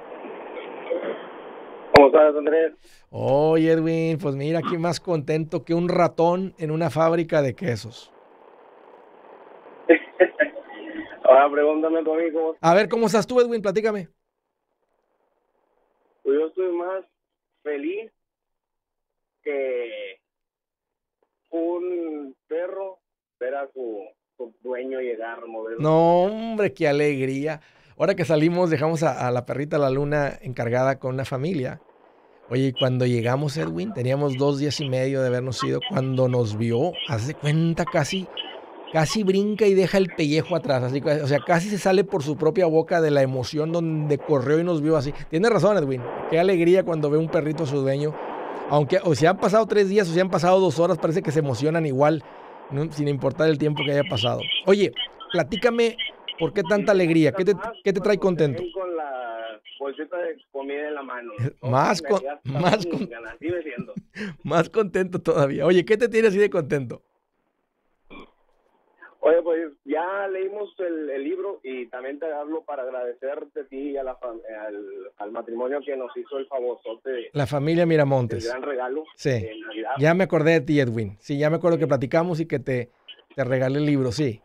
¿Cómo estás, Andrés? Oye, oh, Edwin, pues mira, aquí más contento que un ratón en una fábrica de quesos. Ahora pregúntame a cómo... A ver, ¿cómo estás tú, Edwin? Platícame. Pues yo estoy más feliz que un perro ver a su, dueño llegar, moverlo. No, hombre, qué alegría. Ahora que salimos, dejamos a, la perrita la luna encargada con una familia. Oye, cuando llegamos, Edwin, teníamos dos días y medio de habernos ido. Cuando nos vio, hace cuenta casi, casi brinca y deja el pellejo atrás. Así, o sea, casi se sale por su propia boca de la emoción donde corrió y nos vio así. Tiene razón, Edwin. Qué alegría cuando ve un perrito a su dueño. Aunque o si han pasado tres días o si han pasado dos horas, parece que se emocionan igual, sin importar el tiempo que haya pasado. Oye, platícame ¿Por qué tanta alegría? ¿Qué te, qué te trae contento? Con la bolsita de comida en la mano. Más, con, más, más contento todavía. Oye, ¿qué te tiene así de contento? Oye, pues ya leímos el, libro y también te hablo para agradecerte a ti y a la, al, al, matrimonio que nos hizo el favor, La familia Miramontes. El gran regalo. Sí. Ya me acordé de ti, Edwin. Sí, ya me acuerdo que platicamos y que te, te regalé el libro, sí.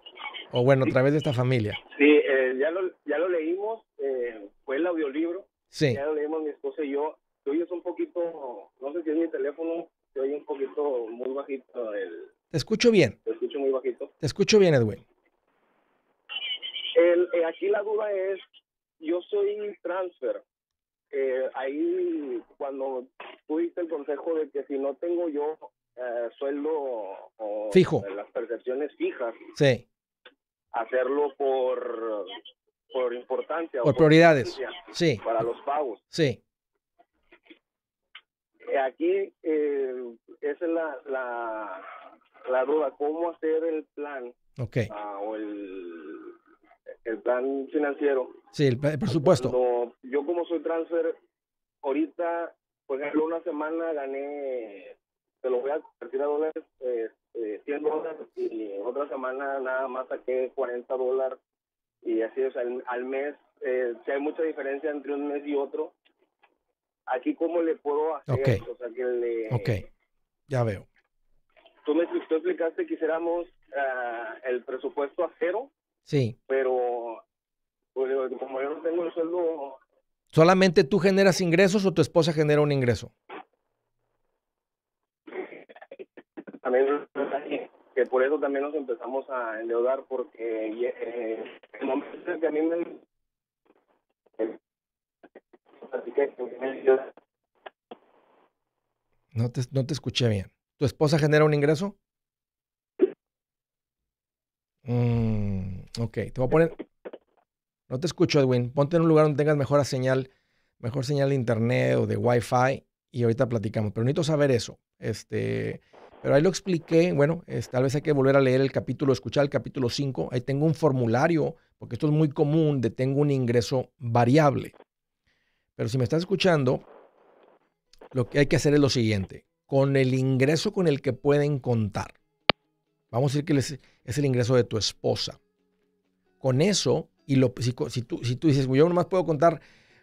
O bueno, a través de esta familia. Sí, eh, ya, lo, leímos, eh, fue el audiolibro. Sí. Ya lo leímos mi esposa y yo. Tú oyes un poquito, no sé si es mi teléfono, te oye un poquito muy bajito. te escucho bien. Te escucho muy bajito. Te escucho bien, Edwin. El, eh, aquí la duda es, yo soy transfer. ahí cuando tuviste el consejo de que si no tengo yo sueldo o Fijo. las percepciones fijas, sí hacerlo por, por importancia. Por, o prioridades. sí. Para los pagos. Sí. Eh, aquí, eh, esa es la, la, la, duda, cómo hacer el plan. Okay. Ah, o el, plan financiero. Sí, el, presupuesto. yo como soy transfer, ahorita, por ejemplo, una semana gané, se lo voy a convertir a dólares, eh, 100 eh, dólares y otra semana nada más saqué 40 dólares y así, o al, mes, eh, si hay mucha diferencia entre un mes y otro, aquí como le puedo hacer, o sea, que le... Ok, ya veo. Tú me explicaste que hiciéramos ah, el presupuesto a cero. Sí. Pero pues, como yo no tengo el sueldo... ¿Solamente tú generas ingresos o tu esposa genera un ingreso? que por eso también nos empezamos a endeudar porque eh, el momento que a mí me no te, no te escuché bien. ¿Tu esposa genera un ingreso? Mm, ok, te voy a poner... No te escucho, Edwin. Ponte en un lugar donde tengas mejor señal, mejor señal de internet o de wifi y ahorita platicamos. Pero necesito saber eso. Este, pero ahí lo expliqué, bueno, tal vez hay que volver a leer el capítulo, escuchar el capítulo 5. Ahí tengo un formulario, porque esto es muy común, de tengo un ingreso variable. Pero si me estás escuchando, lo que hay que hacer es lo siguiente, con el ingreso con el que pueden contar. Vamos a decir que es el ingreso de tu esposa. Con eso, y lo, si, tú, si tú dices, yo nomás puedo contar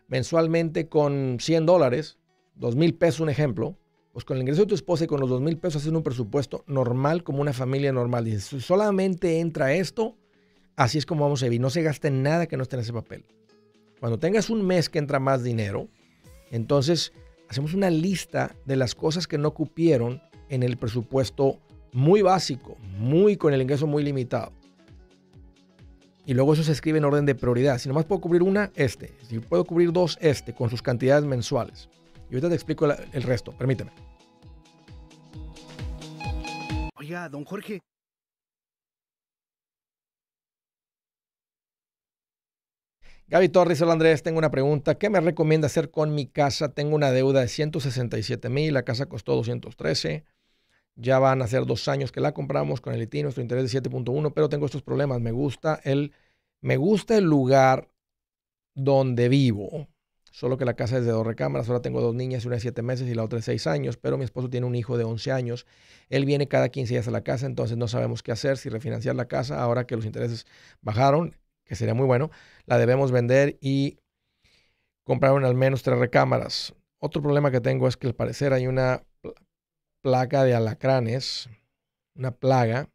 mensualmente con 100 dólares, 2 mil pesos un ejemplo, pues, con el ingreso de tu esposa y con los dos mil pesos haces un presupuesto normal como una familia normal. si solamente entra esto, así es como vamos a vivir. No se gaste nada que no esté en ese papel. Cuando tengas un mes que entra más dinero, entonces hacemos una lista de las cosas que no cupieron en el presupuesto muy básico, muy con el ingreso muy limitado. Y luego eso se escribe en orden de prioridad. Si nomás puedo cubrir una, este. Si puedo cubrir dos, este, con sus cantidades mensuales. Y ahorita te explico el resto, permíteme. Oiga, don Jorge, Gaby Torres, hola Andrés, tengo una pregunta. ¿Qué me recomienda hacer con mi casa? Tengo una deuda de 167 mil, la casa costó 213. Ya van a ser dos años que la compramos con el ITI, nuestro interés de 7.1, pero tengo estos problemas. Me gusta el, me gusta el lugar donde vivo, Solo que la casa es de dos recámaras. Ahora tengo dos niñas, una de siete meses y la otra de seis años. Pero mi esposo tiene un hijo de once años. Él viene cada 15 días a la casa, entonces no sabemos qué hacer, si refinanciar la casa ahora que los intereses bajaron, que sería muy bueno. La debemos vender y comprar al menos tres recámaras. Otro problema que tengo es que al parecer hay una placa de alacranes, una plaga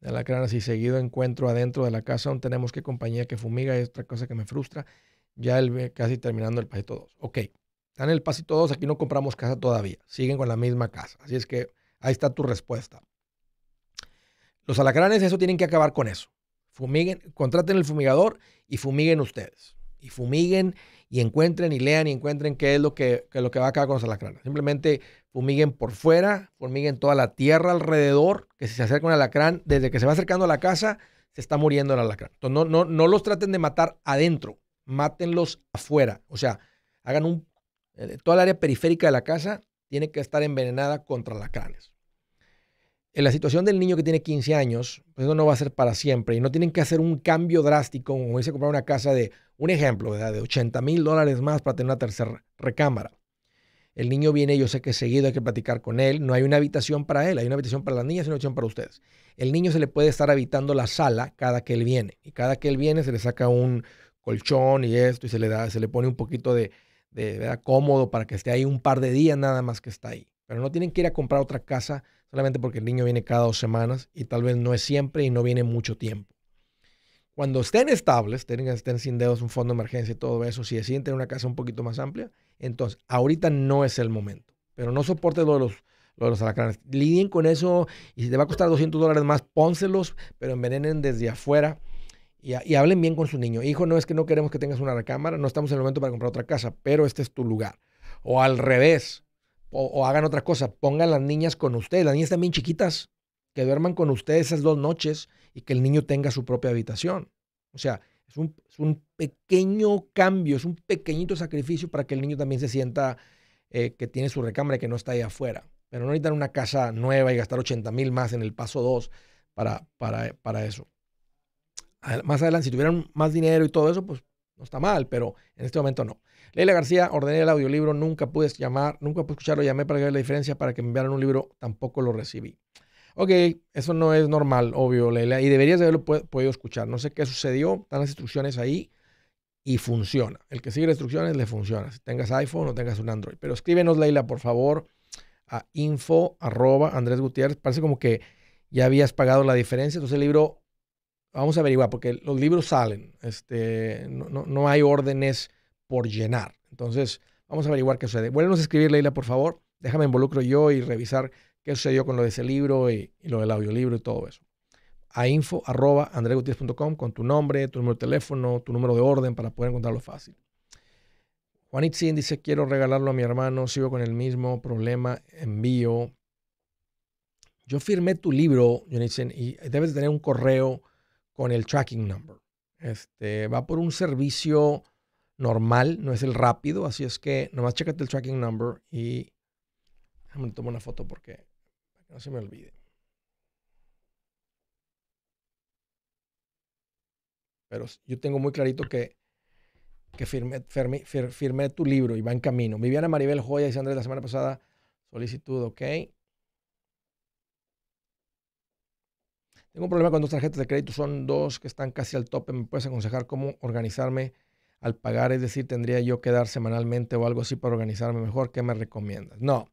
de alacranes y seguido encuentro adentro de la casa. Aún tenemos que compañía que fumiga y otra cosa que me frustra ya el, eh, casi terminando el pasito 2. Ok, están en el pasito 2, aquí no compramos casa todavía, siguen con la misma casa. Así es que ahí está tu respuesta. Los alacranes, eso tienen que acabar con eso. Fumiguen, contraten el fumigador y fumiguen ustedes. Y fumiguen y encuentren y lean y encuentren qué es lo que, lo que va a acabar con los alacranes. Simplemente fumiguen por fuera, fumiguen toda la tierra alrededor, que si se acerca un alacrán, desde que se va acercando a la casa, se está muriendo el alacrán. Entonces, no, no, no los traten de matar adentro mátenlos afuera. O sea, hagan un. Eh, toda el área periférica de la casa tiene que estar envenenada contra lacranes. En la situación del niño que tiene 15 años, pues eso no va a ser para siempre. Y no tienen que hacer un cambio drástico, como dice comprar una casa de, un ejemplo, de 80 mil dólares más para tener una tercera recámara. El niño viene, yo sé que seguido hay que platicar con él. No hay una habitación para él, hay una habitación para las niñas y una habitación para ustedes. El niño se le puede estar habitando la sala cada que él viene. Y cada que él viene se le saca un, colchón y esto, y se le da, se le pone un poquito de, de cómodo para que esté ahí un par de días nada más que está ahí. Pero no tienen que ir a comprar otra casa solamente porque el niño viene cada dos semanas y tal vez no es siempre y no viene mucho tiempo. Cuando estén estables, estén, estén sin dedos, un fondo de emergencia y todo eso, si deciden tener una casa un poquito más amplia, entonces ahorita no es el momento. Pero no soporte lo los, los alacranes. Lidien con eso y si te va a costar 200 dólares más, pónselos, pero envenenen desde afuera y, hablen bien con su niño. Hijo, no es que no queremos que tengas una recámara, no estamos en el momento para comprar otra casa, pero este es tu lugar. O al revés, o, hagan otra cosa, pongan las niñas con ustedes. Las niñas también chiquitas, que duerman con ustedes esas dos noches y que el niño tenga su propia habitación. O sea, es un, pequeño cambio, es un pequeñito sacrificio para que el niño también se sienta eh, que tiene su recámara y que no está ahí afuera. Pero no necesitan una casa nueva y gastar 80 mil más en el paso 2 para, para, para eso. Más adelante, si tuvieran más dinero y todo eso, pues no está mal, pero en este momento no. Leila García, ordené el audiolibro, nunca pude llamar, nunca pude escucharlo, llamé para ver la diferencia, para que me enviaran un libro, tampoco lo recibí. Ok, eso no es normal, obvio, Leila, y deberías haberlo podido escuchar. No sé qué sucedió, están las instrucciones ahí y funciona. El que sigue las instrucciones le funciona, si tengas iPhone o tengas un Android. Pero escríbenos, Leila, por favor, a info arroba Andrés Gutiérrez. Parece como que ya habías pagado la diferencia, entonces el libro Vamos a averiguar, porque los libros salen. Este, no, hay órdenes por llenar. Entonces, vamos a averiguar qué sucede. Vuelvenos a escribir, Leila, por favor. Déjame involucro yo y revisar qué sucedió con lo de ese libro y, lo del audiolibro y todo eso. A info arroba con tu nombre, tu número de teléfono, tu número de orden para poder encontrarlo fácil. Juan dice, quiero regalarlo a mi hermano, sigo con el mismo problema, envío. Yo firmé tu libro, Juan y debes tener un correo con el tracking number. Este, va por un servicio normal, no es el rápido, así es que nomás chécate el tracking number y déjame tomar una foto porque no se me olvide. Pero yo tengo muy clarito que, que firmé, firmé tu libro y va en camino. Viviana Maribel Joya dice Andrés la semana pasada, solicitud, ok. Tengo un problema con dos tarjetas de crédito, son dos que están casi al tope. ¿Me puedes aconsejar cómo organizarme al pagar? Es decir, ¿tendría yo que dar semanalmente o algo así para organizarme mejor? ¿Qué me recomiendas? No.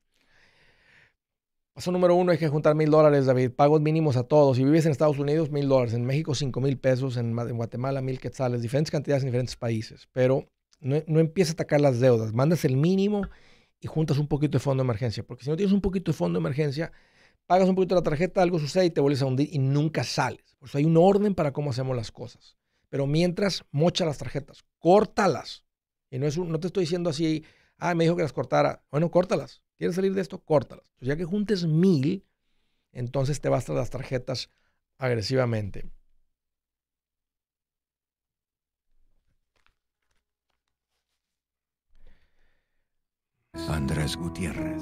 Paso número uno, hay que juntar mil dólares, David. Pagos mínimos a todos. Si vives en Estados Unidos, mil dólares. En México, cinco mil pesos. En Guatemala, mil quetzales. Diferentes cantidades en diferentes países. Pero no, no a atacar las deudas. Mandas el mínimo y juntas un poquito de fondo de emergencia. Porque si no tienes un poquito de fondo de emergencia, pagas un poquito la tarjeta, algo sucede y te vuelves a hundir y nunca sales. Por eso hay un orden para cómo hacemos las cosas. Pero mientras, mocha las tarjetas, córtalas. Y no, es un, no te estoy diciendo así, ah, me dijo que las cortara. Bueno, córtalas. ¿Quieres salir de esto? Córtalas. ya que juntes mil, entonces te bastan las tarjetas agresivamente. Andrés Gutiérrez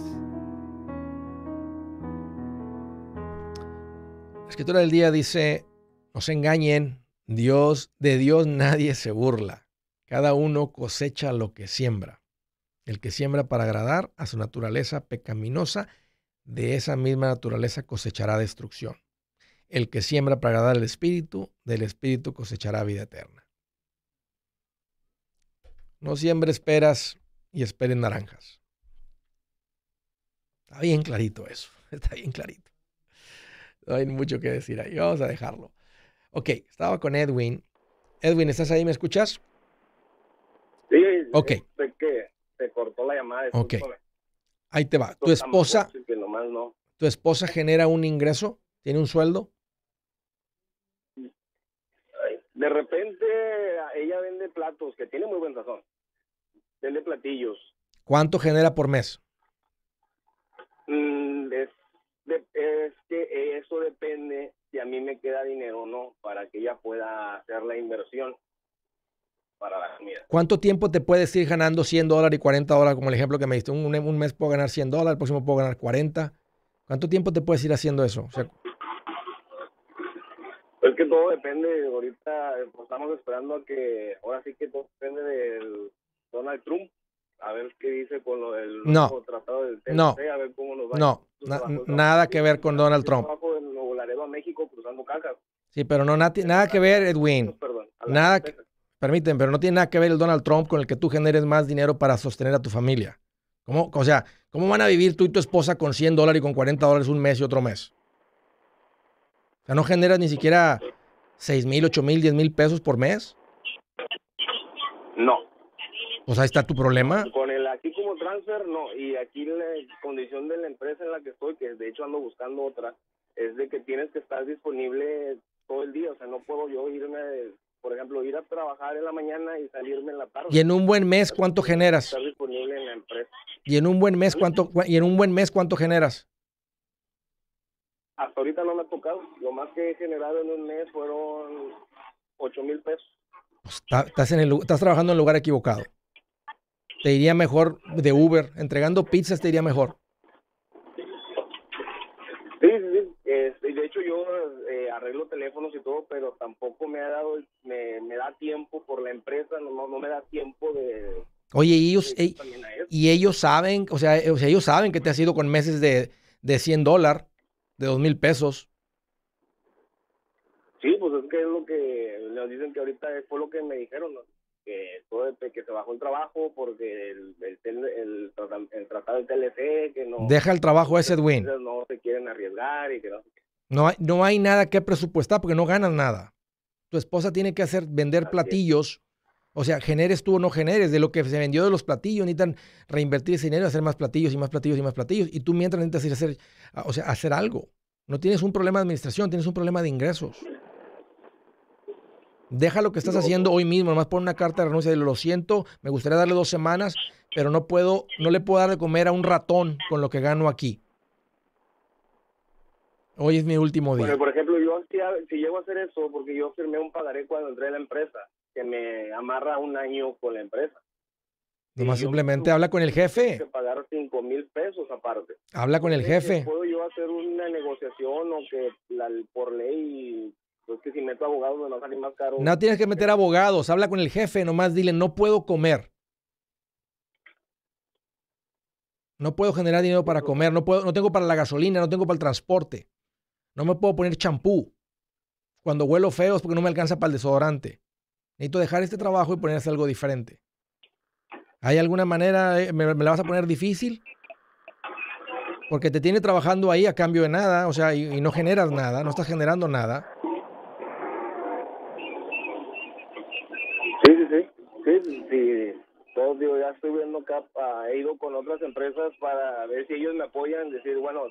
La escritura del día dice, no se engañen, Dios, de Dios nadie se burla. Cada uno cosecha lo que siembra. El que siembra para agradar a su naturaleza pecaminosa, de esa misma naturaleza cosechará destrucción. El que siembra para agradar al Espíritu, del Espíritu cosechará vida eterna. No siembre esperas y esperen naranjas. Está bien clarito eso, está bien clarito. No hay mucho que decir ahí. Vamos a dejarlo. Ok, estaba con Edwin. Edwin, ¿estás ahí? ¿Me escuchas? Sí. Ok. se cortó la llamada. Ok. Ahí te va. ¿Tu esposa, ¿Tu esposa genera un ingreso? ¿Tiene un sueldo? De repente ella vende platos, que tiene muy buen razón. Vende platillos. ¿Cuánto genera por mes? Mm, es es que eso depende si a mí me queda dinero o no para que ella pueda hacer la inversión para la comida. ¿Cuánto tiempo te puedes ir ganando 100 dólares y 40 dólares? Como el ejemplo que me diste, un, mes puedo ganar 100 dólares, el próximo puedo ganar 40. ¿Cuánto tiempo te puedes ir haciendo eso? es que todo depende, ahorita pues, estamos esperando a que, ahora sí que todo depende del Donald Trump, a ver qué dice con lo del no, tratado del TLC, no, a ver cómo nos va. No, nada que ver con Donald Trump. México cruzando Sí, pero no nada, nada que ver, Edwin. Perdón, nada permiten, pero no tiene nada que ver el Donald Trump con el que tú generes más dinero para sostener a tu familia. ¿Cómo, o sea, ¿cómo van a vivir tú y tu esposa con 100 dólares y con 40 dólares un mes y otro mes? O sea, no generas ni siquiera 6 mil, 8 mil, 10 mil pesos por mes. No. Pues ahí está tu problema. Con el aquí como transfer, no. Y aquí la condición de la empresa en la que estoy, que de hecho ando buscando otra, es de que tienes que estar disponible todo el día. O sea, no puedo yo irme, por ejemplo, ir a trabajar en la mañana y salirme en la tarde. ¿Y en un buen mes cuánto generas? Estar disponible en la empresa. ¿Y en un buen mes cuánto, y en un buen mes, cuánto generas? Hasta ahorita no me ha tocado. Lo más que he generado en un mes fueron 8 mil pesos. Pues, estás trabajando en el lugar equivocado te iría mejor de Uber, entregando pizzas te iría mejor. Sí, sí, sí. Este, de hecho yo eh, arreglo teléfonos y todo, pero tampoco me ha dado, me, me da tiempo por la empresa, no, no me da tiempo de... Oye, y ellos, eh, y ellos saben, o sea, ellos saben que te ha sido con meses de, de 100 dólares, de 2 mil pesos. Sí, pues es que es lo que nos dicen que ahorita fue lo que me dijeron, ¿no? que todo se bajó el trabajo porque el, tratado del TLC, no... Deja el trabajo ese, Edwin. No se quieren arriesgar no hay, no hay nada que presupuestar porque no ganan nada. Tu esposa tiene que hacer vender platillos. O sea, generes tú o no generes. De lo que se vendió de los platillos, necesitan reinvertir ese dinero, hacer más platillos y más platillos y más platillos. Y tú mientras necesitas ir a hacer, o sea, hacer algo. No tienes un problema de administración, tienes un problema de ingresos. Deja lo que estás haciendo hoy mismo, nomás pon una carta de renuncia y lo siento, me gustaría darle dos semanas, pero no puedo, no le puedo dar de comer a un ratón con lo que gano aquí. Hoy es mi último día. por ejemplo, yo si, llego a hacer eso, porque yo firmé un pagaré cuando entré a la empresa, que me amarra un año con la empresa. Nomás simplemente habla con el jefe. Que pagar cinco mil pesos aparte. Habla con el jefe. ¿Puedo yo hacer una negociación o que por ley es va a más caro. No tienes que meter abogados, habla con el jefe, nomás dile, no puedo comer. No puedo generar dinero para comer, no, puedo, no tengo para la gasolina, no tengo para el transporte. No me puedo poner champú. Cuando huelo feos porque no me alcanza para el desodorante. Necesito dejar este trabajo y ponerse algo diferente. ¿Hay alguna manera, eh, me, la vas a poner difícil? Porque te tiene trabajando ahí a cambio de nada, o sea, y no generas nada, no estás generando nada. digo, ya estoy viendo capa, ah, he ido con otras empresas para ver si ellos me apoyan, decir, bueno,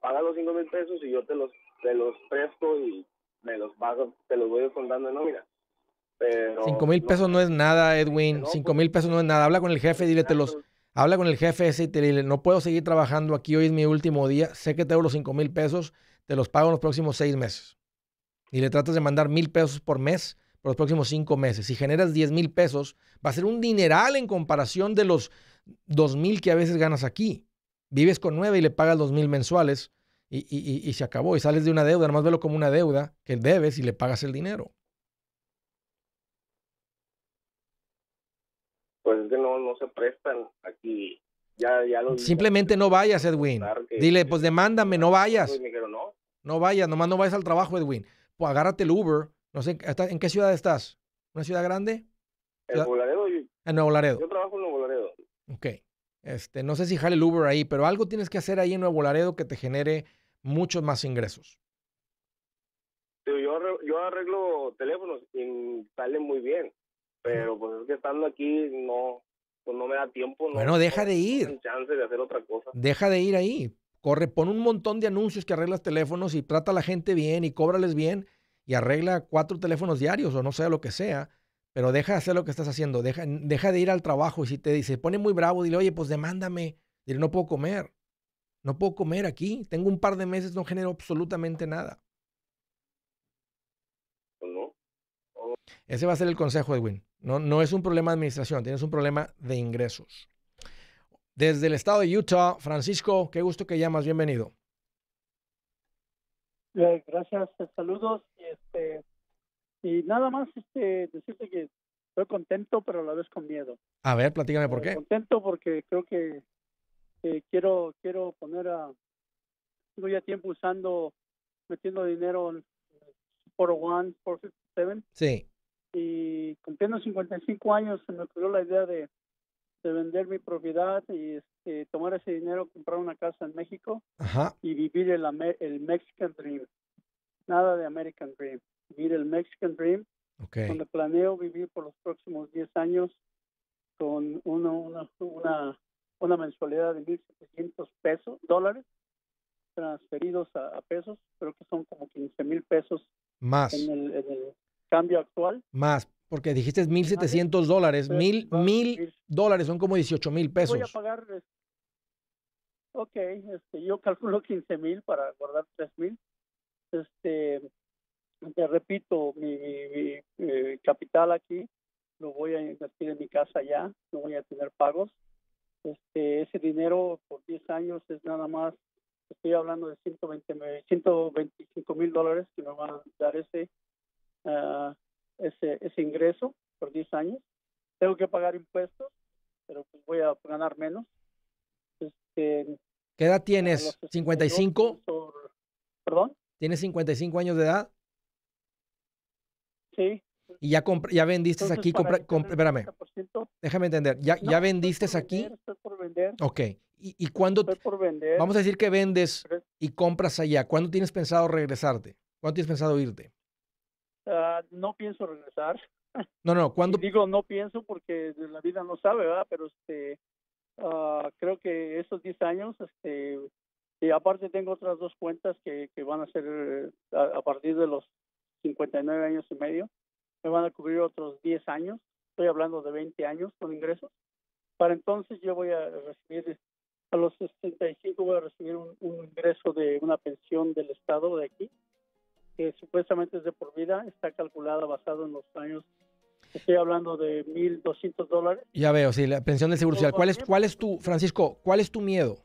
paga los cinco mil pesos y yo te los, te los presto y me los pago, te los voy contando en nómina. 5 cinco mil pesos no, es nada, Edwin. 5 cinco pues mil pesos no es nada. Habla con el jefe, dile, te los, habla con el jefe ese y te dile, no puedo seguir trabajando aquí, hoy es mi último día, sé que tengo los cinco mil pesos, te los pago en los próximos seis meses. Y le tratas de mandar mil pesos por mes por los próximos cinco meses. Si generas 10 mil pesos, va a ser un dineral en comparación de los 2 mil que a veces ganas aquí. Vives con nueve y le pagas 2 mil mensuales y, y, y, se acabó. Y sales de una deuda, más velo como una deuda que debes y le pagas el dinero. Pues es que no, no se prestan aquí. Ya, ya Simplemente no vayas, Edwin. Dile, pues demándame, no vayas. No vayas, nomás no vayas al trabajo, Edwin. Pues agárrate el Uber no sé, ¿en qué ciudad estás? ¿Una ciudad grande? En Nuevo Laredo. en Nuevo Laredo. Yo trabajo en Nuevo Laredo. Ok. Este, no sé si jale el Uber ahí, pero algo tienes que hacer ahí en Nuevo Laredo que te genere muchos más ingresos. yo, arreglo, teléfonos y salen muy bien, pero pues es que estando aquí no, pues, no me da tiempo. No, bueno, deja de ir. chance de hacer otra cosa. Deja de ir ahí. Corre, pon un montón de anuncios que arreglas teléfonos y trata a la gente bien y cóbrales bien y arregla cuatro teléfonos diarios o no sea lo que sea, pero deja de hacer lo que estás haciendo, deja, de ir al trabajo y si te dice, pone muy bravo, dile, oye, pues demándame, dile, no puedo comer, no puedo comer aquí, tengo un par de meses, no genero absolutamente nada. Pues, oh. Ese va a ser el consejo, Edwin. No, no es un problema de administración, tienes un problema de ingresos. Desde el estado de Utah, Francisco, qué gusto que llamas, bienvenido. Eh, gracias, saludos este y nada más este decirte que estoy contento pero a la vez con miedo a ver platícame por qué contento porque creo que quiero quiero poner a tengo ya tiempo usando metiendo dinero en eh, por one por sí y cumpliendo 55 años se me ocurrió la idea de, vender mi propiedad y este, tomar ese dinero, comprar una casa en México y vivir el, el Mexican Dream. Nada de American Dream. Vivir el Mexican Dream. Okay. Donde planeo vivir por los próximos 10 años con una, una, una, una mensualidad de 1.700 pesos, dólares, transferidos a, a, pesos, creo que son como 15,000 pesos. Más. En el, en el, cambio actual. Más, porque dijiste 1.700 dólares. 1,000 dólares son como 18,000 pesos. Voy a pagar. Este, ok, este, yo calculo 15,000 para guardar 3,000 este, te repito, mi, capital aquí lo voy a invertir en mi casa ya, no voy a tener pagos. Este, ese dinero por 10 años es nada más, estoy hablando de 120, 125 mil dólares que me van a dar ese, ah, ese, ese ingreso por 10 años. Tengo que pagar impuestos, pero pues voy a ganar menos. Este, ¿Qué edad tienes? ¿55? ¿Perdón? ¿Tienes 55 años de edad? Sí. Y ya, ya vendiste aquí, compra, espérame, déjame entender, ya, vendiste aquí. Ok, ¿y, y cuándo? Vamos a decir que vendes y compras allá, ¿cuándo tienes pensado regresarte? ¿Cuándo tienes pensado irte? Ah, no pienso regresar. No, no, ¿cuándo? digo no pienso porque la vida no sabe, ¿verdad? Pero este, ah, creo que esos 10 años este, y aparte tengo otras dos cuentas que, van a ser eh, a, partir de los 59 años y medio, me van a cubrir otros 10 años, estoy hablando de 20 años con ingresos. Para entonces yo voy a recibir, a los 65 voy a recibir un, ingreso de una pensión del Estado de aquí, que supuestamente es de por vida, está calculada basado en los años Estoy hablando de 1.200 dólares. Ya veo, sí, la pensión del Seguro Social. ¿Cuál es, ¿Cuál es tu, Francisco, cuál es tu miedo?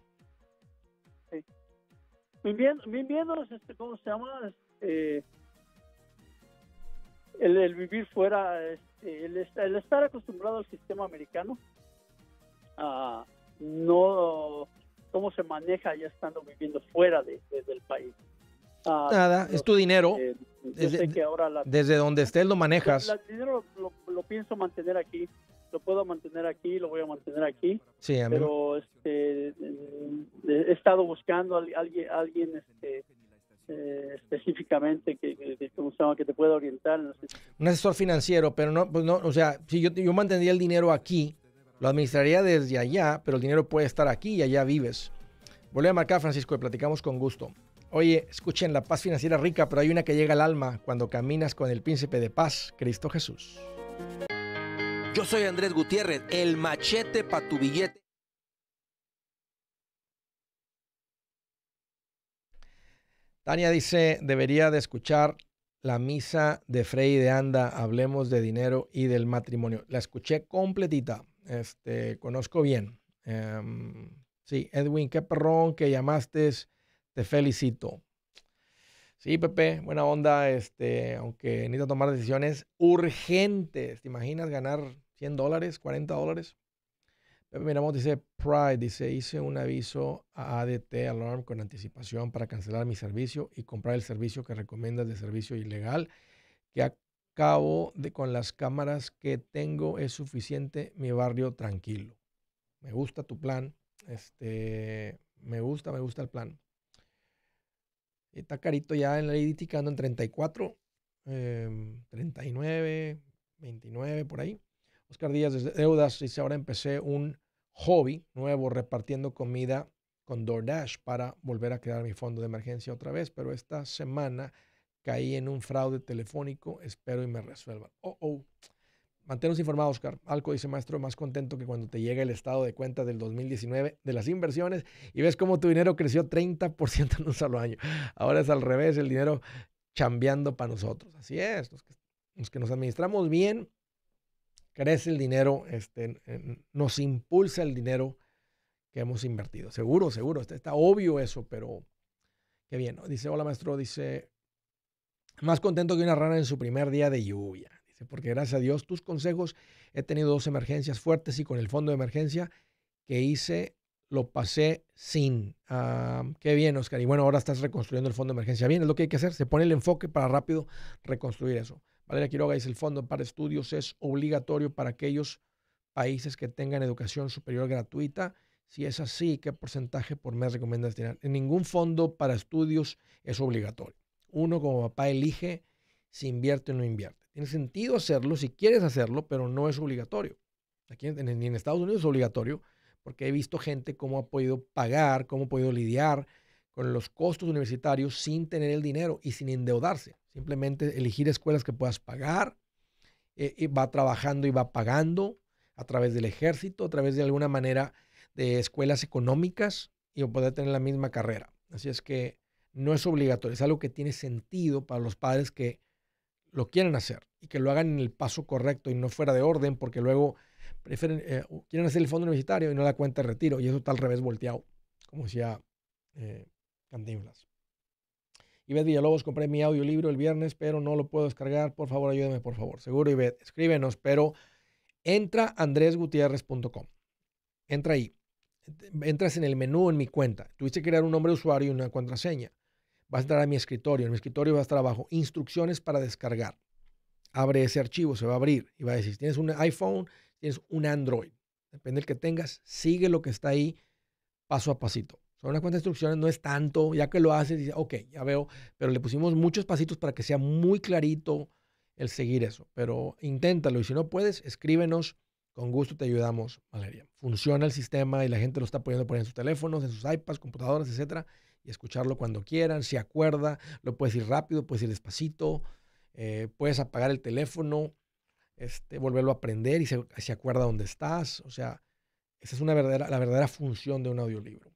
viviendo este, ¿cómo se llama? Este, el, vivir fuera, este, el, estar acostumbrado al sistema americano, a no cómo se maneja ya estando viviendo fuera de, del país. Nada, es tu dinero. Eh, desde, donde estés lo manejas. El dinero lo, pienso mantener aquí lo puedo mantener aquí, lo voy a mantener aquí. Sí, a Pero este, eh, he estado buscando a alguien, alguien este, eh, específicamente que, que, que, te pueda orientar. Un asesor financiero, pero no, pues no, o sea, si yo, yo mantendría el dinero aquí, lo administraría desde allá, pero el dinero puede estar aquí y allá vives. Vuelve a marcar, Francisco, y platicamos con gusto. Oye, escuchen, la paz financiera rica, pero hay una que llega al alma cuando caminas con el príncipe de paz, Cristo Jesús. Yo soy Andrés Gutiérrez, el machete para tu billete. Tania dice, debería de escuchar la misa de Frey de Anda, hablemos de dinero y del matrimonio. La escuché completita, este, conozco bien. Em, sí, Edwin, qué perrón que llamaste, te felicito. Sí, Pepe, buena onda, este, aunque necesito tomar decisiones urgentes. ¿Te imaginas ganar 100 dólares, 40 dólares. Miramos dice, Pride, dice, hice un aviso a ADT Alarm con anticipación para cancelar mi servicio y comprar el servicio que recomiendas de servicio ilegal que acabo de con las cámaras que tengo es suficiente mi barrio tranquilo. Me gusta tu plan. Este, me gusta, me gusta el plan. Está carito ya en la Lady en 34, 39, 29, por ahí. Oscar Díaz desde Deudas dice, ahora empecé un hobby nuevo repartiendo comida con DoorDash para volver a crear mi fondo de emergencia otra vez, pero esta semana caí en un fraude telefónico, espero y me resuelvan. Oh, oh. informados, Oscar. Alco dice, maestro, más contento que cuando te llega el estado de cuenta del 2019 de las inversiones y ves cómo tu dinero creció 30% en un solo año. Ahora es al revés, el dinero chambeando para nosotros. Así es, que, los que nos administramos bien, crece el dinero, este, nos impulsa el dinero que hemos invertido. Seguro, seguro, está, obvio eso, pero qué bien. Dice, hola maestro, dice, más contento que una rana en su primer día de lluvia. Dice, porque gracias a Dios tus consejos he tenido dos emergencias fuertes y con el fondo de emergencia que hice lo pasé sin. Ah, qué bien, Oscar. Y bueno, ahora estás reconstruyendo el fondo de emergencia. Bien, es lo que hay que hacer. Se pone el enfoque para rápido reconstruir eso. Valeria Quiroga dice, el fondo para estudios es obligatorio para aquellos países que tengan educación superior gratuita. Si es así, ¿qué porcentaje por mes recomiendas tener? En ningún fondo para estudios es obligatorio. Uno como papá elige si invierte o no invierte. Tiene sentido hacerlo si quieres hacerlo, pero no es obligatorio. Aquí en, en Estados Unidos es obligatorio porque he visto gente cómo ha podido pagar, cómo ha podido lidiar con los costos universitarios sin tener el dinero y sin endeudarse. Simplemente elegir escuelas que puedas pagar, eh, y va trabajando y va pagando a través del ejército, a través de alguna manera de escuelas económicas y poder tener la misma carrera. Así es que no es obligatorio, es algo que tiene sentido para los padres que lo quieren hacer y que lo hagan en el paso correcto y no fuera de orden, porque luego prefieren, eh, quieren hacer el fondo universitario y no la cuenta de retiro, y eso está al revés volteado, como decía eh, Cantinflas. Ibet Villalobos, compré mi audiolibro el viernes, pero no lo puedo descargar. Por favor, ayúdeme por favor. Seguro, Ivette, escríbenos, pero entra a andresgutierrez.com. Entra ahí. Entras en el menú en mi cuenta. Tuviste que crear un nombre de usuario y una contraseña. Vas a entrar a mi escritorio. En mi escritorio va a estar abajo. Instrucciones para descargar. Abre ese archivo, se va a abrir y va a decir, tienes un iPhone, tienes un Android. Depende del que tengas. Sigue lo que está ahí paso a pasito. Son unas cuantas instrucciones, no es tanto. Ya que lo haces, dice ok, ya veo. Pero le pusimos muchos pasitos para que sea muy clarito el seguir eso. Pero inténtalo y si no puedes, escríbenos. Con gusto te ayudamos, Valeria. Funciona el sistema y la gente lo está poniendo por en sus teléfonos, en sus iPads, computadoras, etc y escucharlo cuando quieran. Si acuerda, lo puedes ir rápido, puedes ir despacito, eh, puedes apagar el teléfono, este, volverlo a aprender y se, se acuerda dónde estás. O sea, esa es una verdadera, la verdadera función de un audiolibro.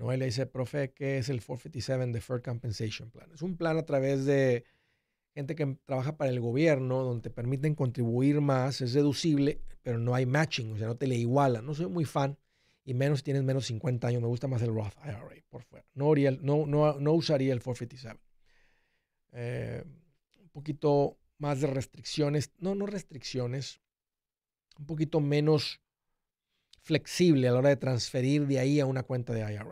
Noel le dice, profe, ¿qué es el 457 Deferred Compensation Plan? Es un plan a través de gente que trabaja para el gobierno, donde te permiten contribuir más, es deducible, pero no hay matching, o sea, no te le iguala. No soy muy fan, y menos si tienes menos 50 años, me gusta más el Roth IRA, por fuera. No, no, no, usaría el 457. Eh, un poquito más de restricciones, no, no restricciones, un poquito menos flexible a la hora de transferir de ahí a una cuenta de IRA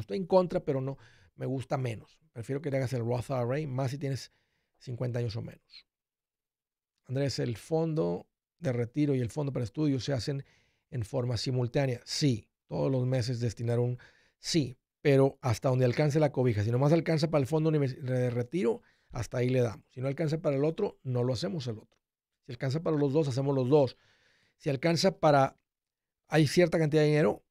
estoy en contra, pero no me gusta menos. Prefiero que le hagas el Roth IRA, más si tienes 50 años o menos. Andrés, el fondo de retiro y el fondo para estudios se hacen en forma simultánea. Sí, todos los meses destinar un sí, pero hasta donde alcance la cobija. Si nomás alcanza para el fondo de retiro, hasta ahí le damos. Si no alcanza para el otro, no lo hacemos el otro. Si alcanza para los dos, hacemos los dos. Si alcanza para, hay cierta cantidad de dinero,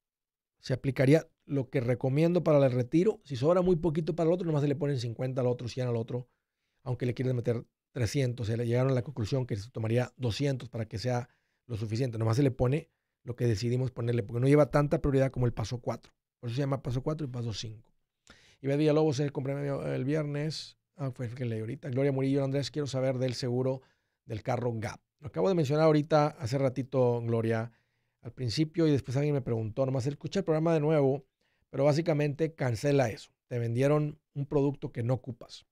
se aplicaría lo que recomiendo para el retiro, si sobra muy poquito para el otro, nomás se le ponen 50 al otro, 100 al otro, aunque le quieran meter 300. Se le llegaron a la conclusión que se tomaría 200 para que sea lo suficiente. Nomás se le pone lo que decidimos ponerle, porque no lleva tanta prioridad como el paso 4. Por eso se llama paso 4 y paso 5. Y ve Villalobos el cumpleaños el viernes. Ah, fue que leí ahorita. Gloria Murillo, Andrés, quiero saber del seguro del carro GAP. Lo acabo de mencionar ahorita, hace ratito, Gloria, al principio, y después alguien me preguntó, nomás escuché el programa de nuevo pero básicamente cancela eso. Te vendieron un producto que no ocupas.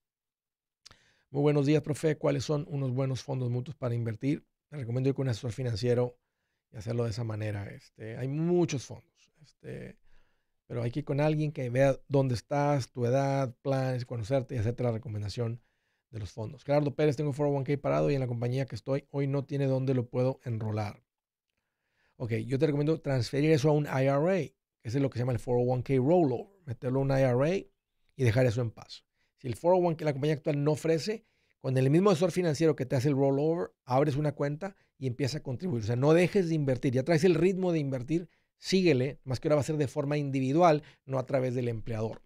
Muy buenos días, profe. ¿Cuáles son unos buenos fondos mutuos para invertir? Te recomiendo ir con un asesor financiero y hacerlo de esa manera. Este, hay muchos fondos, este, pero hay que ir con alguien que vea dónde estás, tu edad, planes, conocerte y hacerte la recomendación de los fondos. Gerardo Pérez, tengo 401k parado y en la compañía que estoy hoy no tiene dónde lo puedo enrolar. Ok, yo te recomiendo transferir eso a un IRA. Ese es lo que se llama el 401k rollover, meterlo en un IRA y dejar eso en paz. Si el 401k la compañía actual no ofrece, con el mismo asesor financiero que te hace el rollover, abres una cuenta y empieza a contribuir. O sea, no dejes de invertir, ya traes el ritmo de invertir, síguele, más que ahora va a ser de forma individual, no a través del empleador.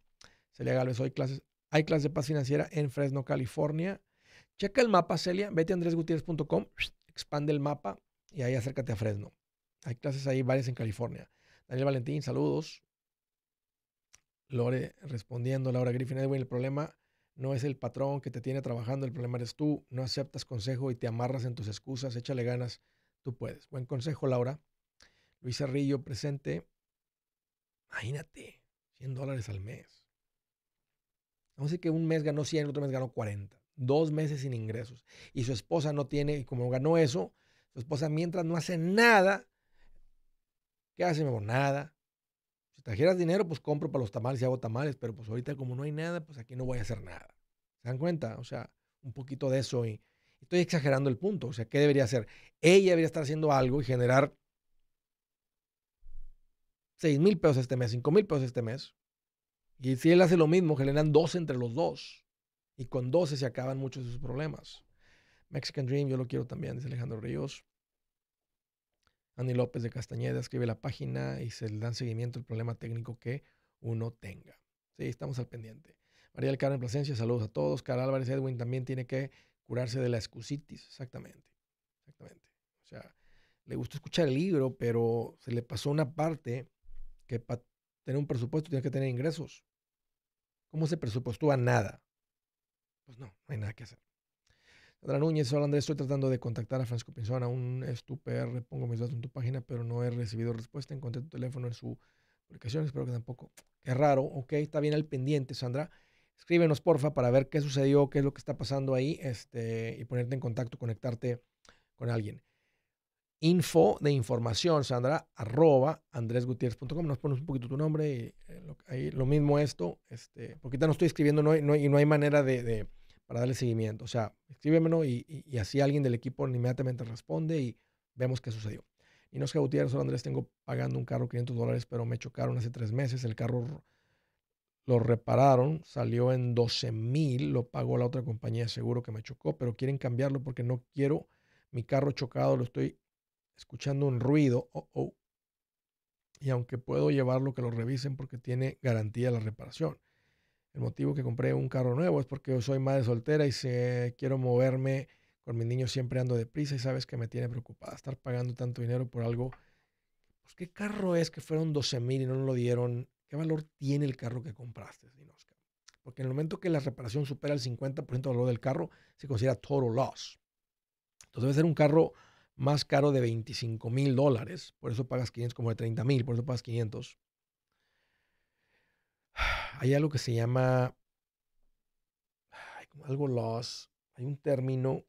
Celia Galvez, hoy clases, hay clases de paz financiera en Fresno, California. Checa el mapa, Celia, vete a andresgutierrez.com, expande el mapa y ahí acércate a Fresno. Hay clases ahí, varias en California. Daniel Valentín, saludos. Lore respondiendo, Laura Griffin Edwin, el problema no es el patrón que te tiene trabajando, el problema eres tú, no aceptas consejo y te amarras en tus excusas, échale ganas, tú puedes. Buen consejo, Laura. Luis Cerrillo presente. Imagínate, 100 dólares al mes. Vamos a decir que un mes ganó 100, el otro mes ganó 40. Dos meses sin ingresos. Y su esposa no tiene, y como ganó eso, su esposa mientras no hace nada, ¿Qué hace, Nada. Si trajeras dinero, pues compro para los tamales y hago tamales, pero pues ahorita como no hay nada, pues aquí no voy a hacer nada. ¿Se dan cuenta? O sea, un poquito de eso y estoy exagerando el punto. O sea, ¿qué debería hacer? Ella debería estar haciendo algo y generar 6 mil pesos este mes, 5 mil pesos este mes. Y si él hace lo mismo, generan 12 entre los dos. Y con 12 se acaban muchos de sus problemas. Mexican Dream, yo lo quiero también, dice Alejandro Ríos. Andy López de Castañeda escribe la página y se le dan seguimiento al problema técnico que uno tenga. Sí, estamos al pendiente. María del Carmen Plasencia, saludos a todos. Carl Álvarez Edwin también tiene que curarse de la excusitis. Exactamente. Exactamente. O sea, le gustó escuchar el libro, pero se le pasó una parte que para tener un presupuesto tiene que tener ingresos. ¿Cómo se presupuestó a nada? Pues no, no hay nada que hacer. Sandra Núñez, hola Andrés, estoy tratando de contactar a Francisco Pinzón, aún es tu pongo mis datos en tu página, pero no he recibido respuesta, encontré tu teléfono en su publicación, espero que tampoco. Qué raro, ok, está bien al pendiente, Sandra. Escríbenos, porfa, para ver qué sucedió, qué es lo que está pasando ahí, este, y ponerte en contacto, conectarte con alguien. Info de información, Sandra, arroba andresgutierrez.com. Nos pones un poquito tu nombre y eh, lo, mismo esto, este, porque ya no estoy escribiendo y no hay manera de para darle seguimiento. O sea, escríbemelo y, y, así alguien del equipo inmediatamente responde y vemos qué sucedió. Y no es que Gutiérrez, solo Andrés, tengo pagando un carro 500 dólares, pero me chocaron hace tres meses. El carro lo repararon, salió en 12 mil, lo pagó la otra compañía de seguro que me chocó, pero quieren cambiarlo porque no quiero mi carro chocado, lo estoy escuchando un ruido. Oh, oh. Y aunque puedo llevarlo, que lo revisen porque tiene garantía la reparación. El motivo que compré un carro nuevo es porque yo soy madre soltera y quiero moverme con mis niños, siempre ando deprisa y sabes que me tiene preocupada estar pagando tanto dinero por algo. Pues, ¿qué carro es que fueron 12 mil y no lo dieron? ¿Qué valor tiene el carro que compraste, Dinosca? Porque en el momento que la reparación supera el 50% del valor del carro, se considera total loss. Entonces debe ser un carro más caro de 25 mil dólares, por eso pagas 500 como de 30 mil, por eso pagas 500 hay algo que se llama algo loss, hay un término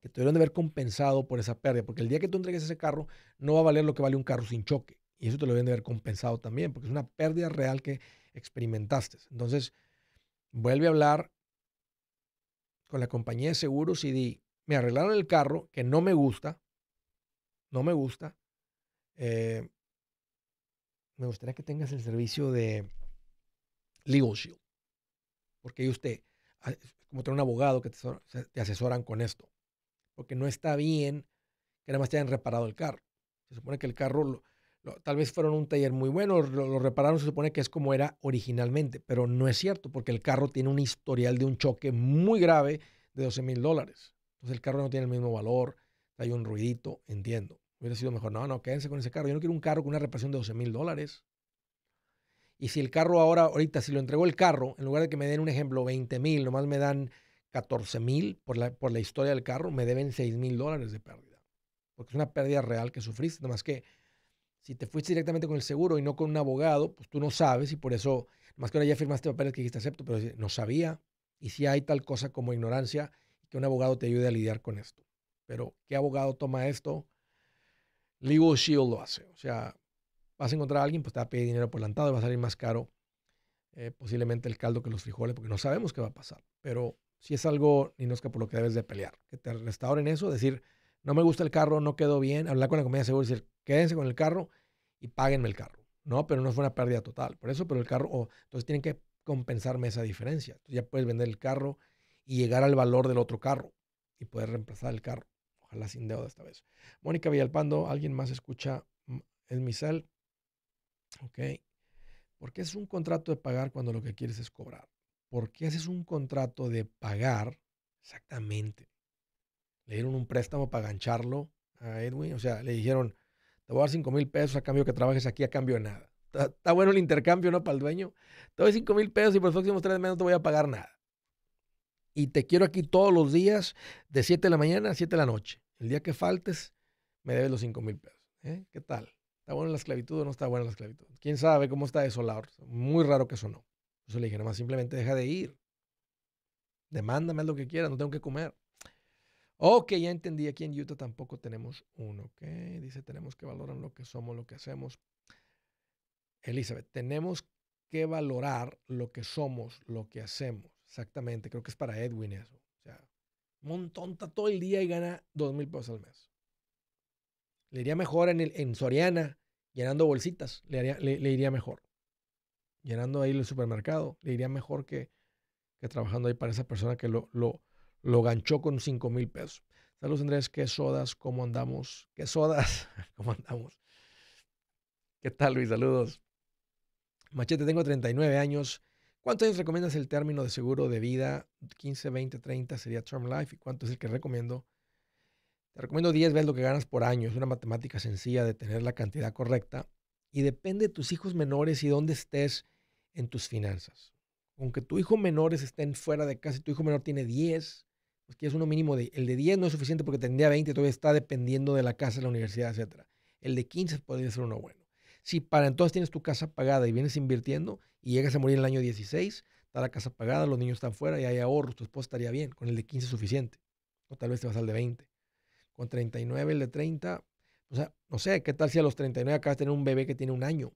que deben de haber compensado por esa pérdida, porque el día que tú entregues ese carro no va a valer lo que vale un carro sin choque. Y eso te lo deben de haber compensado también, porque es una pérdida real que experimentaste. Entonces, vuelve a hablar con la compañía de seguros y di, me arreglaron el carro que no me gusta, no me gusta. Eh, me gustaría que tengas el servicio de Legal Shield. Porque usted, ah, como tener un abogado que te, asesoran con esto. Porque no está bien que nada más te hayan reparado el carro. Se supone que el carro, tal vez fueron un taller muy bueno, lo, lo, repararon, se supone que es como era originalmente, pero no es cierto, porque el carro tiene un historial de un choque muy grave de 12 mil dólares. Entonces el carro no tiene el mismo valor, hay un ruidito, entiendo. Hubiera sido mejor, no, no, quédense con ese carro. Yo no quiero un carro con una reparación de 12 mil dólares. Y si el carro ahora, ahorita, si lo entregó el carro, en lugar de que me den un ejemplo, 20 mil, nomás me dan 14 mil por la, por la historia del carro, me deben 6 mil dólares de pérdida. Porque es una pérdida real que sufriste. Nomás que si te fuiste directamente con el seguro y no con un abogado, pues tú no sabes y por eso, más que ahora ya firmaste papeles que dijiste acepto, pero no sabía. Y si hay tal cosa como ignorancia, que un abogado te ayude a lidiar con esto. Pero, ¿qué abogado toma esto? Legal Shield lo hace. O sea, vas a encontrar a alguien, pues te va a pedir dinero por adelantado y va a salir más caro eh, posiblemente el caldo que los frijoles, porque no sabemos qué va a pasar. Pero si es algo, que por lo que debes de pelear, que te restauren eso, decir, no me gusta el carro, no quedó bien, hablar con la compañía de seguro y decir, quédense con el carro y páguenme el carro. No, pero no fue una pérdida total. Por eso, pero el carro, o entonces tienen que compensarme esa diferencia. ya puedes vender el carro y llegar al valor del otro carro y poder reemplazar el carro. Ojalá sin deuda esta vez. Mónica Villalpando, alguien más escucha el misal. ¿Ok? ¿Por qué haces un contrato de pagar cuando lo que quieres es cobrar? ¿Por qué haces un contrato de pagar exactamente? Le dieron un préstamo para gancharlo a Edwin. O sea, le dijeron, te voy a dar 5 mil pesos a cambio que trabajes aquí a cambio de nada. Está, bueno el intercambio, ¿no? Para el dueño. Te doy 5 mil pesos y por los próximos tres meses no te voy a pagar nada. Y te quiero aquí todos los días de 7 de la mañana a 7 de la noche. El día que faltes, me debes los 5 mil pesos. ¿eh? ¿Qué tal? ¿Está buena la esclavitud o no está buena la esclavitud? ¿Quién sabe cómo está eso, Laura? Muy raro que eso no. Yo le dije, nada más simplemente deja de ir. Demándame lo que quieras, no tengo que comer. Ok, ya entendí. Aquí en Utah tampoco tenemos uno. Okay dice, tenemos que valorar lo que somos, lo que hacemos. Elizabeth, tenemos que valorar lo que somos, lo que hacemos. Exactamente, creo que es para Edwin eso. O sea, montón, todo el día y gana dos mil pesos al mes. Le iría mejor en, el, en Soriana, llenando bolsitas, le, iría mejor. Llenando ahí el supermercado, le iría mejor que, trabajando ahí para esa persona que lo, lo, lo ganchó con 5 mil pesos. Saludos Andrés, qué sodas, cómo andamos, qué sodas, cómo andamos. ¿Qué tal Luis? Saludos. Machete, tengo 39 años. ¿Cuántos años recomiendas el término de seguro de vida? 15, 20, 30 sería Term Life. ¿Y cuánto es el que recomiendo? Te recomiendo 10 veces lo que ganas por año. Es una matemática sencilla de tener la cantidad correcta y depende de tus hijos menores y dónde estés en tus finanzas. Aunque tu hijo menores estén fuera de casa y tu hijo menor tiene 10, pues quieres uno mínimo de... El de 10 no es suficiente porque tendría 20 todavía está dependiendo de la casa, la universidad, etc. El de 15 podría ser uno bueno. Si para entonces tienes tu casa pagada y vienes invirtiendo y llegas a morir en el año 16, está la casa pagada, los niños están fuera y hay ahorros, tu esposa estaría bien. Con el de 15 es suficiente. O tal vez te vas al de 20 con 39, el de 30. O sea, no sé, ¿qué tal si a los 39 acabas de tener un bebé que tiene un año?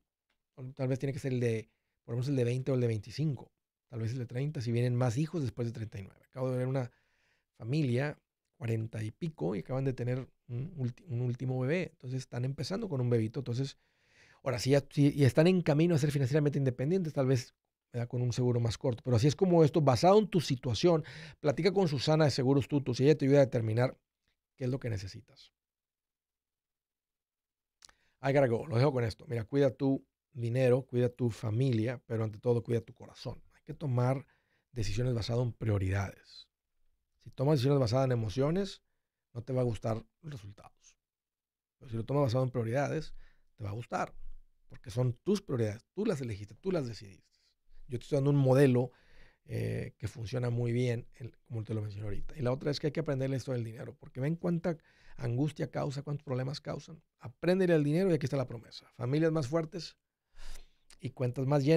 Tal vez tiene que ser el de, por ejemplo, el de 20 o el de 25. Tal vez el de 30 si vienen más hijos después de 39. Acabo de ver una familia, 40 y pico, y acaban de tener un, último bebé. Entonces están empezando con un bebito. Entonces, ahora sí, y están en camino a ser financieramente independientes, tal vez con un seguro más corto. Pero así es como esto, basado en tu situación, platica con Susana de Seguros Tutos y ella te ayuda a determinar qué es lo que necesitas. I gotta Lo dejo con esto. Mira, cuida tu dinero, cuida tu familia, pero ante todo cuida tu corazón. Hay que tomar decisiones basadas en prioridades. Si tomas decisiones basadas en emociones, no te va a gustar los resultados. Pero si lo tomas basado en prioridades, te va a gustar. Porque son tus prioridades. Tú las elegiste, tú las decidiste. Yo te estoy dando un modelo eh, que funciona muy bien, como te lo mencioné ahorita. Y la otra es que hay que aprenderle esto del dinero, porque ven cuánta angustia causa, cuántos problemas causan. Aprende el dinero y aquí está la promesa. Familias más fuertes y cuentas más llenas.